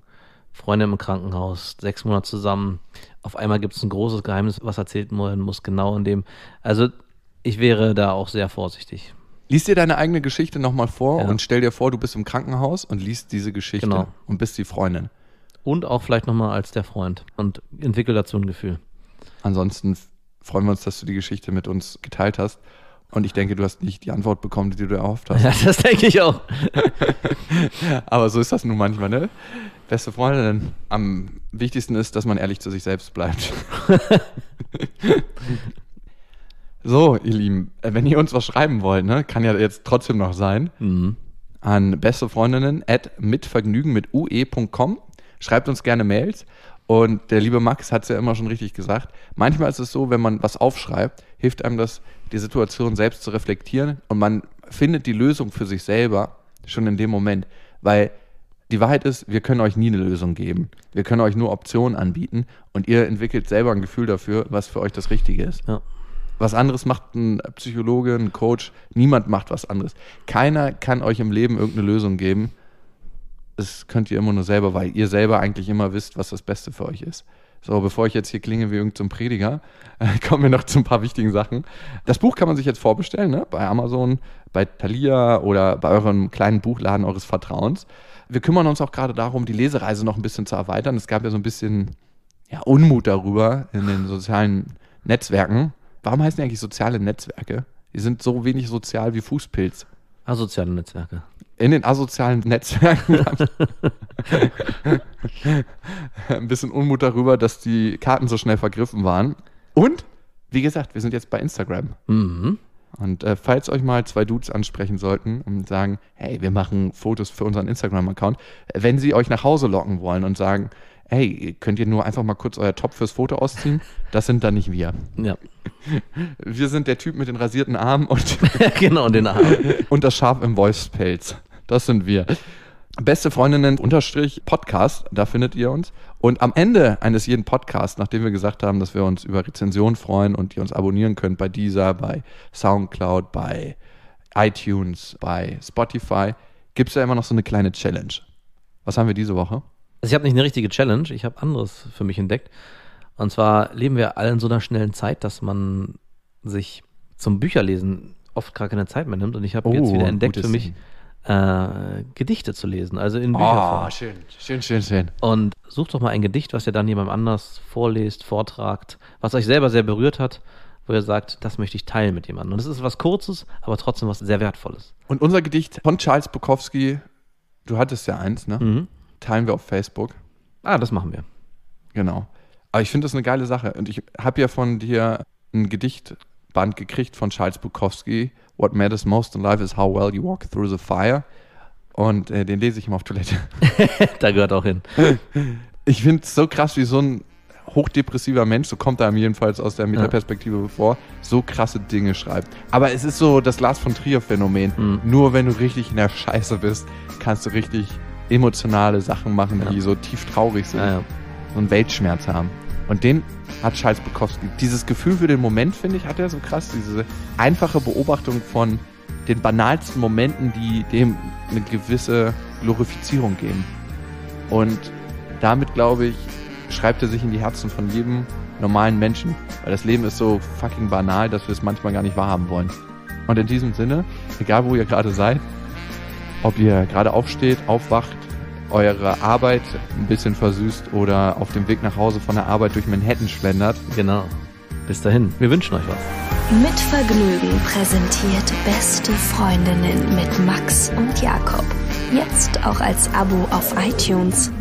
Freunde im Krankenhaus, sechs Monate zusammen. Auf einmal gibt es ein großes Geheimnis, was erzählt werden muss, genau in dem. Also ich wäre da auch sehr vorsichtig. Lies dir deine eigene Geschichte nochmal vor ja. und stell dir vor, du bist im Krankenhaus und liest diese Geschichte genau. und bist die Freundin. Und auch vielleicht nochmal als der Freund und entwickel dazu ein Gefühl. Ansonsten freuen wir uns, dass du die Geschichte mit uns geteilt hast. Und ich denke, du hast nicht die Antwort bekommen, die du erhofft hast. Ja, das denke ich auch. Aber so ist das nun manchmal, ne? Beste Freundin, am wichtigsten ist, dass man ehrlich zu sich selbst bleibt. So, ihr Lieben, äh, wenn ihr uns was schreiben wollt, ne, kann ja jetzt trotzdem noch sein, mhm. an beste Freundinnen at mitvergnügen mit ue.com. Schreibt uns gerne Mails. Und der liebe Max hat es ja immer schon richtig gesagt. Manchmal ist es so, wenn man was aufschreibt, hilft einem das, die Situation selbst zu reflektieren und man findet die Lösung für sich selber schon in dem Moment. Weil die Wahrheit ist, wir können euch nie eine Lösung geben. Wir können euch nur Optionen anbieten und ihr entwickelt selber ein Gefühl dafür, was für euch das Richtige ist. Ja was anderes macht ein Psychologe, ein Coach. Niemand macht was anderes. Keiner kann euch im Leben irgendeine Lösung geben. Das könnt ihr immer nur selber, weil ihr selber eigentlich immer wisst, was das Beste für euch ist. So, bevor ich jetzt hier klinge wie irgendein Prediger, kommen wir noch zu ein paar wichtigen Sachen. Das Buch kann man sich jetzt vorbestellen, ne? bei Amazon, bei Thalia oder bei eurem kleinen Buchladen eures Vertrauens. Wir kümmern uns auch gerade darum, die Lesereise noch ein bisschen zu erweitern. Es gab ja so ein bisschen ja, Unmut darüber in den sozialen Netzwerken, Warum heißen die eigentlich soziale Netzwerke? Die sind so wenig sozial wie Fußpilz. Asoziale Netzwerke. In den asozialen Netzwerken. Ein bisschen Unmut darüber, dass die Karten so schnell vergriffen waren. Und, wie gesagt, wir sind jetzt bei Instagram. Mhm. Und äh, falls euch mal zwei Dudes ansprechen sollten und sagen, hey, wir machen Fotos für unseren Instagram-Account, wenn sie euch nach Hause locken wollen und sagen, hey, könnt ihr nur einfach mal kurz euer Top fürs Foto ausziehen? Das sind dann nicht wir. Ja. Wir sind der Typ mit den rasierten Armen und genau, den Armen. und das Schaf im Wolfspelz. Das sind wir. Beste Freundinnen unterstrich Podcast, da findet ihr uns. Und am Ende eines jeden Podcasts, nachdem wir gesagt haben, dass wir uns über Rezensionen freuen und ihr uns abonnieren könnt bei Deezer, bei Soundcloud, bei iTunes, bei Spotify, gibt es ja immer noch so eine kleine Challenge. Was haben wir diese Woche? Also ich habe nicht eine richtige Challenge, ich habe anderes für mich entdeckt. Und zwar leben wir alle in so einer schnellen Zeit, dass man sich zum Bücherlesen oft gar keine Zeit mehr nimmt. Und ich habe oh, jetzt wieder entdeckt für mich, äh, Gedichte zu lesen, also in ah, Bücherform. Oh, schön, schön, schön, schön. Und sucht doch mal ein Gedicht, was ihr dann jemandem anders vorlest, vortragt, was euch selber sehr berührt hat, wo ihr sagt, das möchte ich teilen mit jemandem. Und es ist was Kurzes, aber trotzdem was sehr Wertvolles. Und unser Gedicht von Charles Bukowski, du hattest ja eins, ne? Mhm teilen wir auf Facebook. Ah, das machen wir. Genau. Aber ich finde das eine geile Sache. Und ich habe ja von dir ein Gedichtband gekriegt von Charles Bukowski. What matters most in life is how well you walk through the fire. Und äh, den lese ich immer auf Toilette. da gehört auch hin. Ich finde es so krass, wie so ein hochdepressiver Mensch, so kommt er ihm jedenfalls aus der Metaperspektive ja. vor, so krasse Dinge schreibt. Aber es ist so das Lars von Trier-Phänomen. Mhm. Nur wenn du richtig in der Scheiße bist, kannst du richtig emotionale Sachen machen, ja. die so tief traurig sind ja, ja. und Weltschmerz haben. Und den hat Charles Bukowski. Dieses Gefühl für den Moment, finde ich, hat er so krass. Diese einfache Beobachtung von den banalsten Momenten, die dem eine gewisse Glorifizierung geben. Und damit, glaube ich, schreibt er sich in die Herzen von jedem normalen Menschen. Weil das Leben ist so fucking banal, dass wir es manchmal gar nicht wahrhaben wollen. Und in diesem Sinne, egal wo ihr gerade seid, ob ihr gerade aufsteht, aufwacht, eure Arbeit ein bisschen versüßt oder auf dem Weg nach Hause von der Arbeit durch Manhattan schlendert. Genau. Bis dahin, wir wünschen euch was. Mit Vergnügen präsentiert Beste Freundinnen mit Max und Jakob. Jetzt auch als Abo auf iTunes.